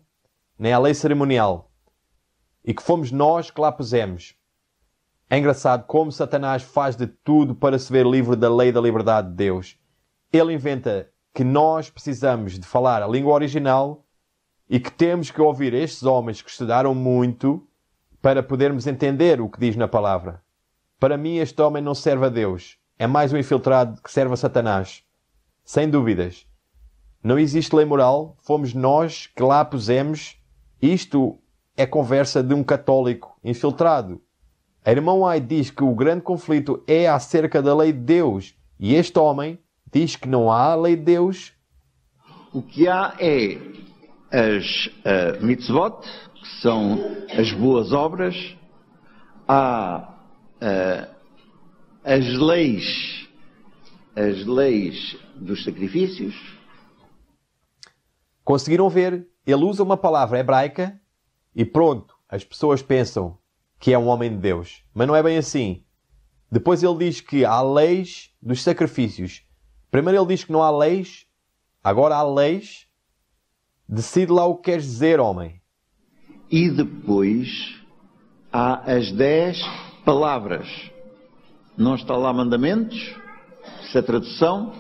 nem há lei cerimonial e que fomos nós que lá pusemos. É engraçado como Satanás faz de tudo para se ver livre da lei da liberdade de Deus. Ele inventa que nós precisamos de falar a língua original e que temos que ouvir estes homens que estudaram muito para podermos entender o que diz na palavra. Para mim, este homem não serve a Deus. É mais um infiltrado que serve a Satanás. Sem dúvidas. Não existe lei moral, fomos nós que lá pusemos. Isto é conversa de um católico infiltrado. A irmã White diz que o grande conflito é acerca da lei de Deus e este homem diz que não há lei de Deus. O que há é as uh, mitzvot, que são as boas obras, há uh, as leis, as leis dos sacrifícios. Conseguiram ver? Ele usa uma palavra hebraica e pronto, as pessoas pensam que é um homem de Deus. Mas não é bem assim. Depois ele diz que há leis dos sacrifícios. Primeiro ele diz que não há leis, agora há leis. Decide lá o que queres dizer, homem. E depois há as dez palavras. Não está lá mandamentos? Isso é tradução?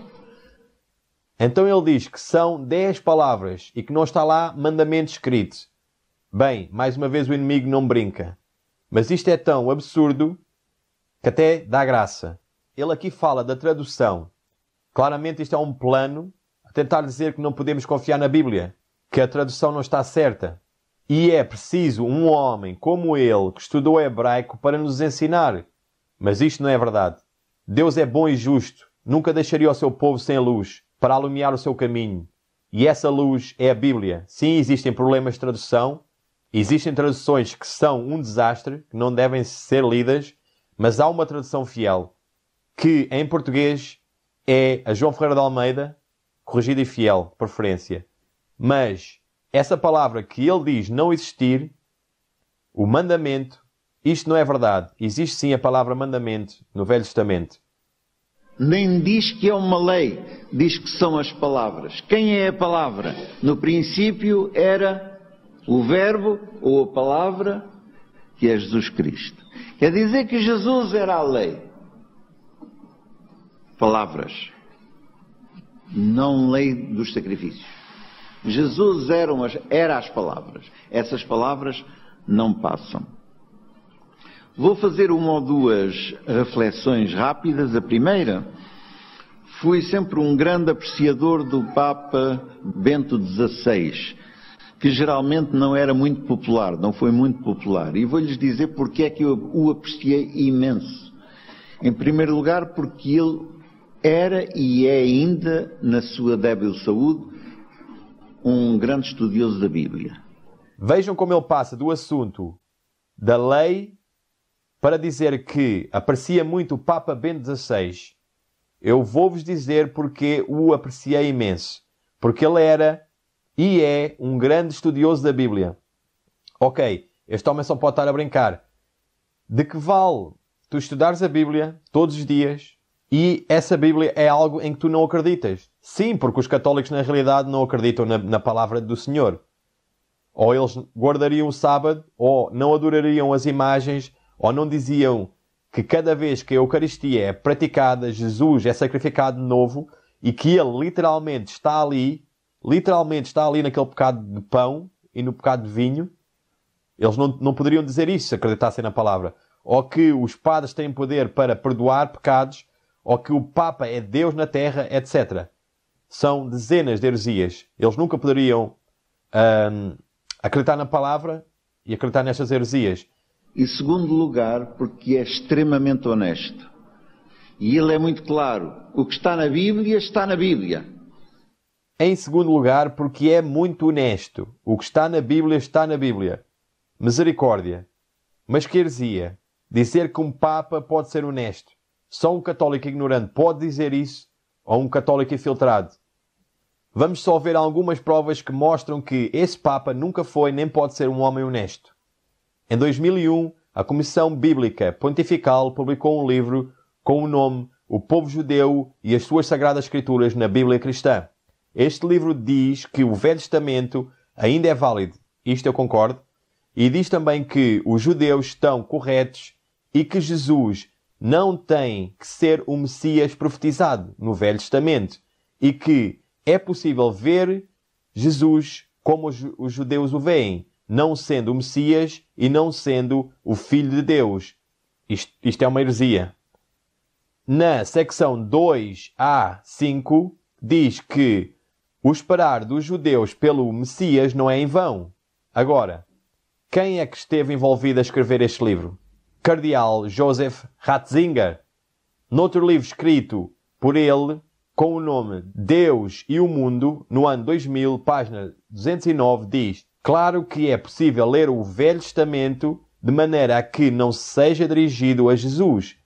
Então ele diz que são dez palavras e que não está lá mandamentos escritos. Bem, mais uma vez o inimigo não brinca. Mas isto é tão absurdo que até dá graça. Ele aqui fala da tradução. Claramente isto é um plano a tentar dizer que não podemos confiar na Bíblia, que a tradução não está certa. E é preciso um homem como ele, que estudou hebraico, para nos ensinar. Mas isto não é verdade. Deus é bom e justo, nunca deixaria o seu povo sem luz, para alumiar o seu caminho. E essa luz é a Bíblia. Sim, existem problemas de tradução, Existem traduções que são um desastre, que não devem ser lidas, mas há uma tradução fiel, que em português é a João Ferreira de Almeida, corrigida e fiel, preferência. Mas essa palavra que ele diz não existir, o mandamento, isto não é verdade. Existe sim a palavra mandamento no Velho Testamento. Nem diz que é uma lei, diz que são as palavras. Quem é a palavra? No princípio era o Verbo ou a palavra que é Jesus Cristo. Quer dizer que Jesus era a lei. Palavras. Não lei dos sacrifícios. Jesus era, umas, era as palavras. Essas palavras não passam. Vou fazer uma ou duas reflexões rápidas. A primeira, fui sempre um grande apreciador do Papa Bento XVI que geralmente não era muito popular, não foi muito popular. E vou-lhes dizer porque é que eu o apreciei imenso. Em primeiro lugar, porque ele era e é ainda, na sua débil saúde, um grande estudioso da Bíblia. Vejam como ele passa do assunto da lei para dizer que aprecia muito o Papa Bento XVI. Eu vou-vos dizer porque o apreciei imenso. Porque ele era e é um grande estudioso da Bíblia. Ok, este homem só pode estar a brincar. De que vale tu estudares a Bíblia todos os dias e essa Bíblia é algo em que tu não acreditas? Sim, porque os católicos na realidade não acreditam na, na palavra do Senhor. Ou eles guardariam o sábado, ou não adorariam as imagens, ou não diziam que cada vez que a Eucaristia é praticada, Jesus é sacrificado de novo e que ele literalmente está ali literalmente está ali naquele bocado de pão e no bocado de vinho. Eles não, não poderiam dizer isso se acreditassem na palavra. Ou que os padres têm poder para perdoar pecados, ou que o Papa é Deus na Terra, etc. São dezenas de heresias. Eles nunca poderiam hum, acreditar na palavra e acreditar nestas heresias. E segundo lugar, porque é extremamente honesto. E ele é muito claro. O que está na Bíblia, está na Bíblia. Em segundo lugar, porque é muito honesto. O que está na Bíblia está na Bíblia. Misericórdia. Mas que Dizer que um Papa pode ser honesto. Só um católico ignorante pode dizer isso, ou um católico infiltrado. Vamos só ver algumas provas que mostram que esse Papa nunca foi nem pode ser um homem honesto. Em 2001, a Comissão Bíblica Pontifical publicou um livro com o nome O Povo Judeu e as Suas Sagradas Escrituras na Bíblia Cristã. Este livro diz que o Velho Testamento ainda é válido. Isto eu concordo. E diz também que os judeus estão corretos e que Jesus não tem que ser o Messias profetizado no Velho Testamento e que é possível ver Jesus como os judeus o veem, não sendo o Messias e não sendo o Filho de Deus. Isto, isto é uma heresia. Na secção 2a5 diz que o esperar dos judeus pelo Messias não é em vão. Agora, quem é que esteve envolvido a escrever este livro? Cardeal Joseph Ratzinger. Noutro livro escrito por ele, com o nome Deus e o Mundo, no ano 2000, página 209, diz: Claro que é possível ler o Velho Testamento de maneira a que não seja dirigido a Jesus.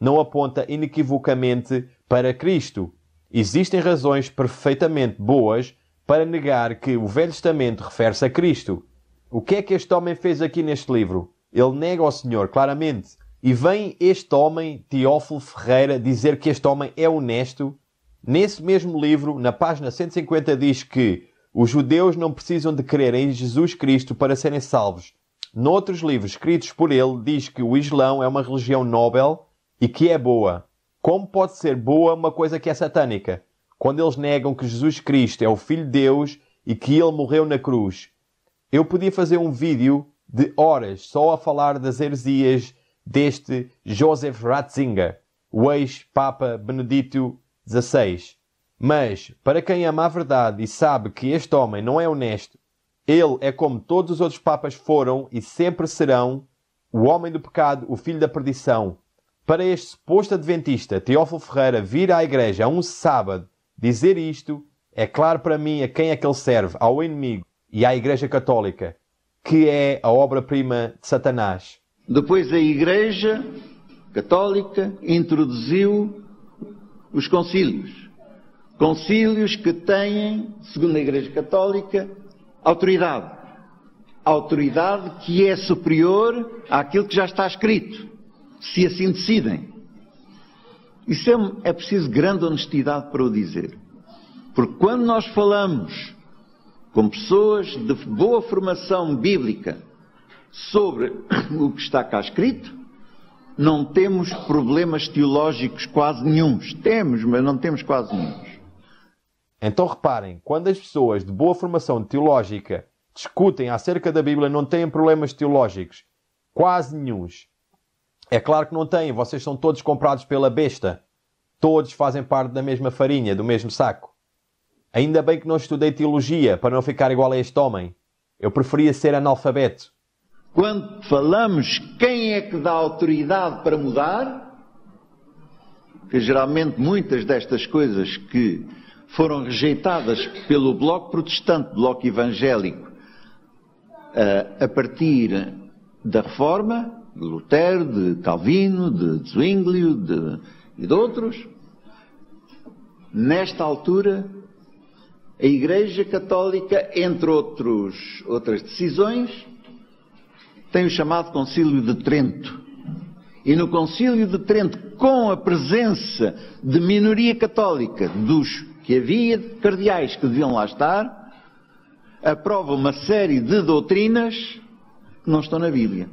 Não aponta inequivocamente para Cristo. Existem razões perfeitamente boas para negar que o Velho Testamento refere-se a Cristo. O que é que este homem fez aqui neste livro? Ele nega ao Senhor, claramente. E vem este homem, Teófilo Ferreira, dizer que este homem é honesto. Nesse mesmo livro, na página 150, diz que os judeus não precisam de crer em Jesus Cristo para serem salvos. Noutros livros escritos por ele, diz que o Islão é uma religião nobel e que é boa. Como pode ser boa uma coisa que é satânica? Quando eles negam que Jesus Cristo é o Filho de Deus e que ele morreu na cruz. Eu podia fazer um vídeo de horas só a falar das heresias deste Joseph Ratzinger, o ex-Papa Benedito XVI. Mas, para quem ama a verdade e sabe que este homem não é honesto, ele é como todos os outros papas foram e sempre serão, o homem do pecado, o filho da perdição, para este suposto adventista, Teófilo Ferreira, vir à igreja um sábado dizer isto, é claro para mim a quem é que ele serve, ao inimigo e à Igreja Católica, que é a obra-prima de Satanás. Depois a Igreja Católica introduziu os concílios. Concílios que têm, segundo a Igreja Católica, autoridade. Autoridade que é superior àquilo que já está escrito se assim decidem. Isso é, é preciso grande honestidade para o dizer. Porque quando nós falamos com pessoas de boa formação bíblica sobre o que está cá escrito, não temos problemas teológicos quase nenhums. Temos, mas não temos quase nenhum. Então reparem, quando as pessoas de boa formação teológica discutem acerca da Bíblia, não têm problemas teológicos. Quase nenhums. É claro que não têm, vocês são todos comprados pela besta. Todos fazem parte da mesma farinha, do mesmo saco. Ainda bem que não estudei teologia para não ficar igual a este homem. Eu preferia ser analfabeto. Quando falamos quem é que dá autoridade para mudar, que geralmente muitas destas coisas que foram rejeitadas pelo bloco protestante, bloco evangélico, eh, a partir da reforma, de Lutero, de Calvino, de Zwinglio de, e de outros. Nesta altura, a Igreja Católica, entre outros, outras decisões, tem o chamado Concílio de Trento. E no Concílio de Trento, com a presença de minoria católica, dos que havia cardeais que deviam lá estar, aprova uma série de doutrinas que não estão na Bíblia.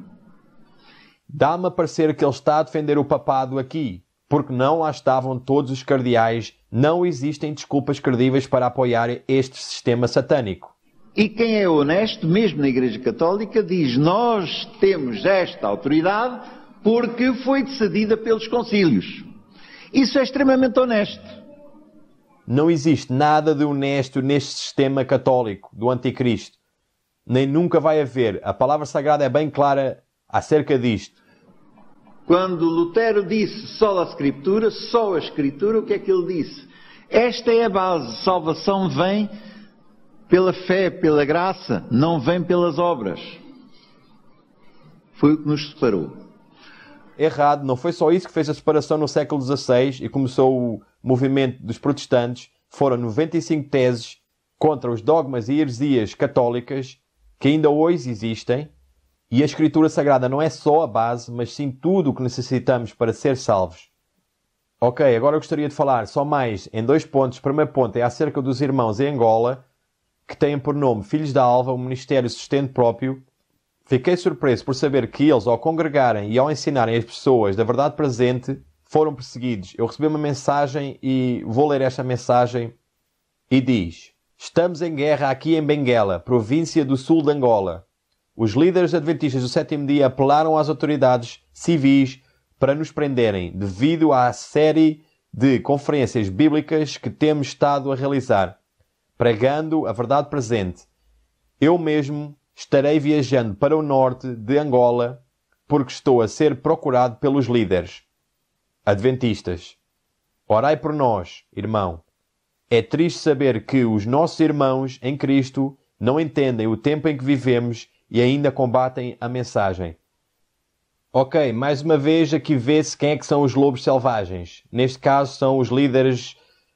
Dá-me a parecer que ele está a defender o papado aqui, porque não lá estavam todos os cardeais, não existem desculpas credíveis para apoiar este sistema satânico. E quem é honesto, mesmo na Igreja Católica, diz: Nós temos esta autoridade porque foi decidida pelos concílios. Isso é extremamente honesto. Não existe nada de honesto neste sistema católico do Anticristo. Nem nunca vai haver. A palavra sagrada é bem clara acerca disto. Quando Lutero disse só a Escritura, só a Escritura, o que é que ele disse? Esta é a base. Salvação vem pela fé, pela graça, não vem pelas obras. Foi o que nos separou. Errado, não foi só isso que fez a separação no século XVI e começou o movimento dos protestantes. Foram 95 teses contra os dogmas e heresias católicas que ainda hoje existem e a Escritura Sagrada não é só a base, mas sim tudo o que necessitamos para ser salvos. Ok, agora eu gostaria de falar só mais em dois pontos. O primeiro ponto é acerca dos irmãos em Angola, que têm por nome Filhos da Alva, um ministério sustento próprio. Fiquei surpreso por saber que eles, ao congregarem e ao ensinarem as pessoas da verdade presente, foram perseguidos. Eu recebi uma mensagem e vou ler esta mensagem e diz: Estamos em guerra aqui em Benguela, província do sul de Angola. Os líderes adventistas do sétimo dia apelaram às autoridades civis para nos prenderem devido à série de conferências bíblicas que temos estado a realizar, pregando a verdade presente. Eu mesmo estarei viajando para o norte de Angola porque estou a ser procurado pelos líderes adventistas. Orai por nós, irmão. É triste saber que os nossos irmãos em Cristo não entendem o tempo em que vivemos e ainda combatem a mensagem. Ok, mais uma vez aqui vê-se quem é que são os lobos selvagens. Neste caso são os líderes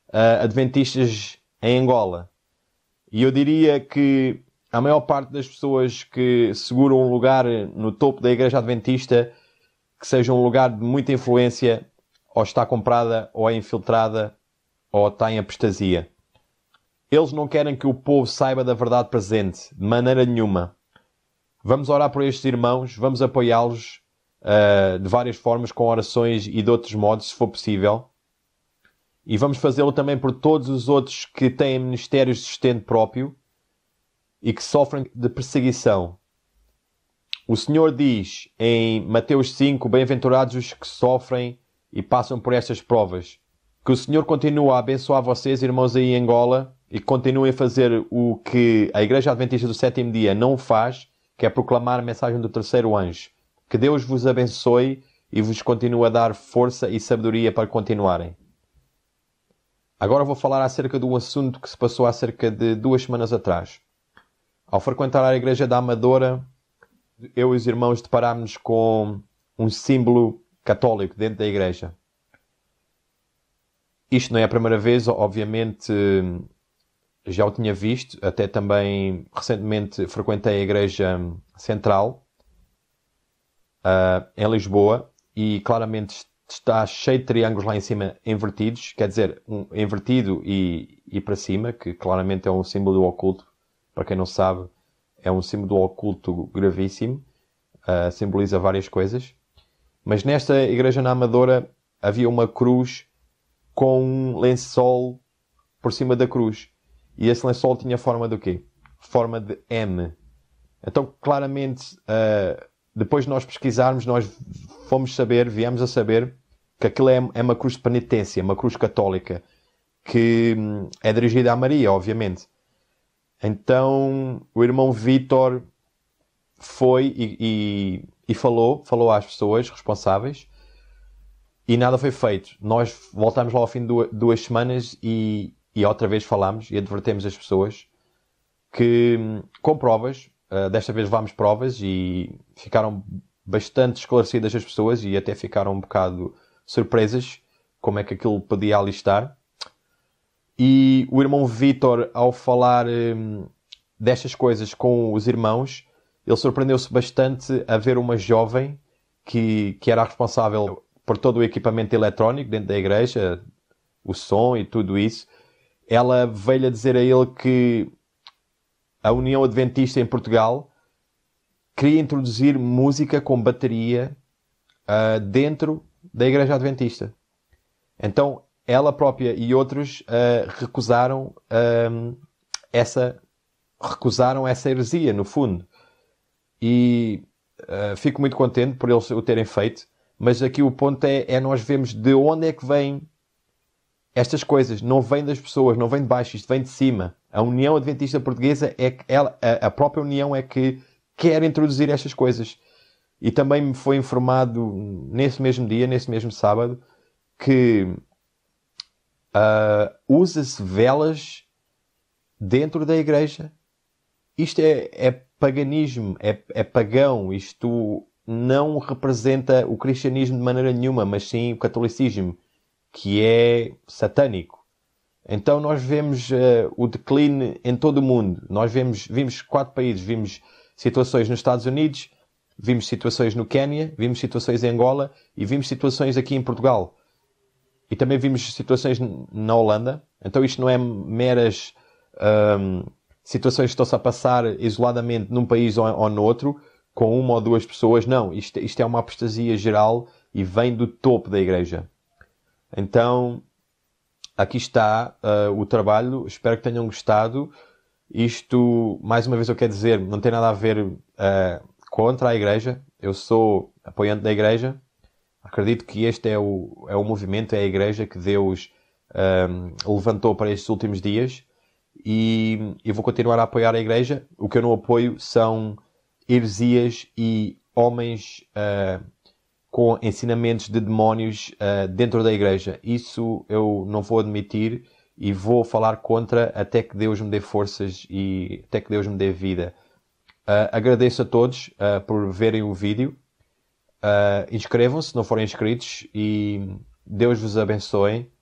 uh, adventistas em Angola. E eu diria que a maior parte das pessoas que seguram um lugar no topo da igreja adventista, que seja um lugar de muita influência, ou está comprada, ou é infiltrada, ou está em apostasia. Eles não querem que o povo saiba da verdade presente, de maneira nenhuma. Vamos orar por estes irmãos, vamos apoiá-los uh, de várias formas, com orações e de outros modos, se for possível. E vamos fazê-lo também por todos os outros que têm ministérios de sustento próprio e que sofrem de perseguição. O Senhor diz em Mateus 5: Bem-aventurados os que sofrem e passam por estas provas. Que o Senhor continue a abençoar vocês, irmãos aí em Angola, e que continuem a fazer o que a Igreja Adventista do Sétimo Dia não faz, que é proclamar a mensagem do terceiro anjo. Que Deus vos abençoe e vos continue a dar força e sabedoria para continuarem. Agora vou falar acerca de um assunto que se passou há cerca de duas semanas atrás. Ao frequentar a igreja da Amadora, eu e os irmãos deparámos com um símbolo católico dentro da igreja. Isto não é a primeira vez, obviamente já o tinha visto, até também recentemente frequentei a Igreja Central uh, em Lisboa e claramente está cheio de triângulos lá em cima invertidos, quer dizer, um invertido e, e para cima, que claramente é um símbolo do oculto, para quem não sabe, é um símbolo do oculto gravíssimo, uh, simboliza várias coisas. Mas nesta igreja na Amadora havia uma cruz com um lençol por cima da cruz. E esse lençol tinha forma do quê? Forma de M. Então, claramente, uh, depois de nós pesquisarmos, nós fomos saber, viemos a saber, que aquilo é, é uma cruz de penitência, uma cruz católica, que hum, é dirigida a Maria, obviamente. Então, o irmão Vítor foi e, e, e, falou, falou às pessoas responsáveis e nada foi feito. Nós voltámos lá ao fim de duas, duas semanas e, e outra vez falámos e advertemos as pessoas que hum, com provas, eh, desta vez levámos provas e ficaram bastante esclarecidas as pessoas e até ficaram um bocado surpresas como é que aquilo podia alistar. E o irmão Vitor, ao falar hum, destas coisas com os irmãos, ele surpreendeu-se bastante a ver uma jovem que, que era responsável por todo o equipamento eletrónico dentro da igreja, o som e tudo isso, ela veio-lhe a dizer a ele que a União Adventista em Portugal queria introduzir música com bateria uh, dentro da Igreja Adventista. Então, ela própria e outros uh, recusaram uh, essa recusaram essa heresia, no fundo. E fico muito contente por eles o terem feito, mas aqui o ponto é, é nós vemos de onde é que vem estas coisas não vêm das pessoas, não vêm de baixo, isto vem de cima. A União Adventista Portuguesa é que ela, a, a própria União é que quer introduzir estas coisas. E também me foi informado nesse mesmo dia, nesse mesmo sábado, que uh, usa-se velas dentro da igreja. Isto é, é paganismo, é, é pagão, isto não representa o cristianismo de maneira nenhuma, mas sim o catolicismo que é satânico. Então nós vemos uh, o declínio em todo o mundo. Nós vemos, vimos quatro países, vimos situações nos Estados Unidos, vimos situações no Quênia, vimos situações em Angola e vimos situações aqui em Portugal. E também vimos situações na Holanda. Então isto não é meras um, situações que estão-se a passar isoladamente num país ou, ou no outro, com uma ou duas pessoas. Não, isto, isto é uma apostasia geral e vem do topo da igreja. Então, aqui está uh, o trabalho. Espero que tenham gostado. Isto, mais uma vez, eu quero dizer, não tem nada a ver uh, contra a Igreja. Eu sou apoiante da Igreja. Acredito que este é o, é o movimento, é a Igreja que Deus um, eh, levantou para estes últimos dias. E vou continuar a apoiar a Igreja. O que eu não apoio são heresias e homens. Uh, com ensinamentos de demónios uh, dentro da igreja. Isso eu não vou admitir e vou falar contra até que Deus me dê forças e até que Deus me dê vida. Uh, agradeço a todos uh, por verem o vídeo. Inscrevam-se se não forem inscritos e Deus vos abençoe.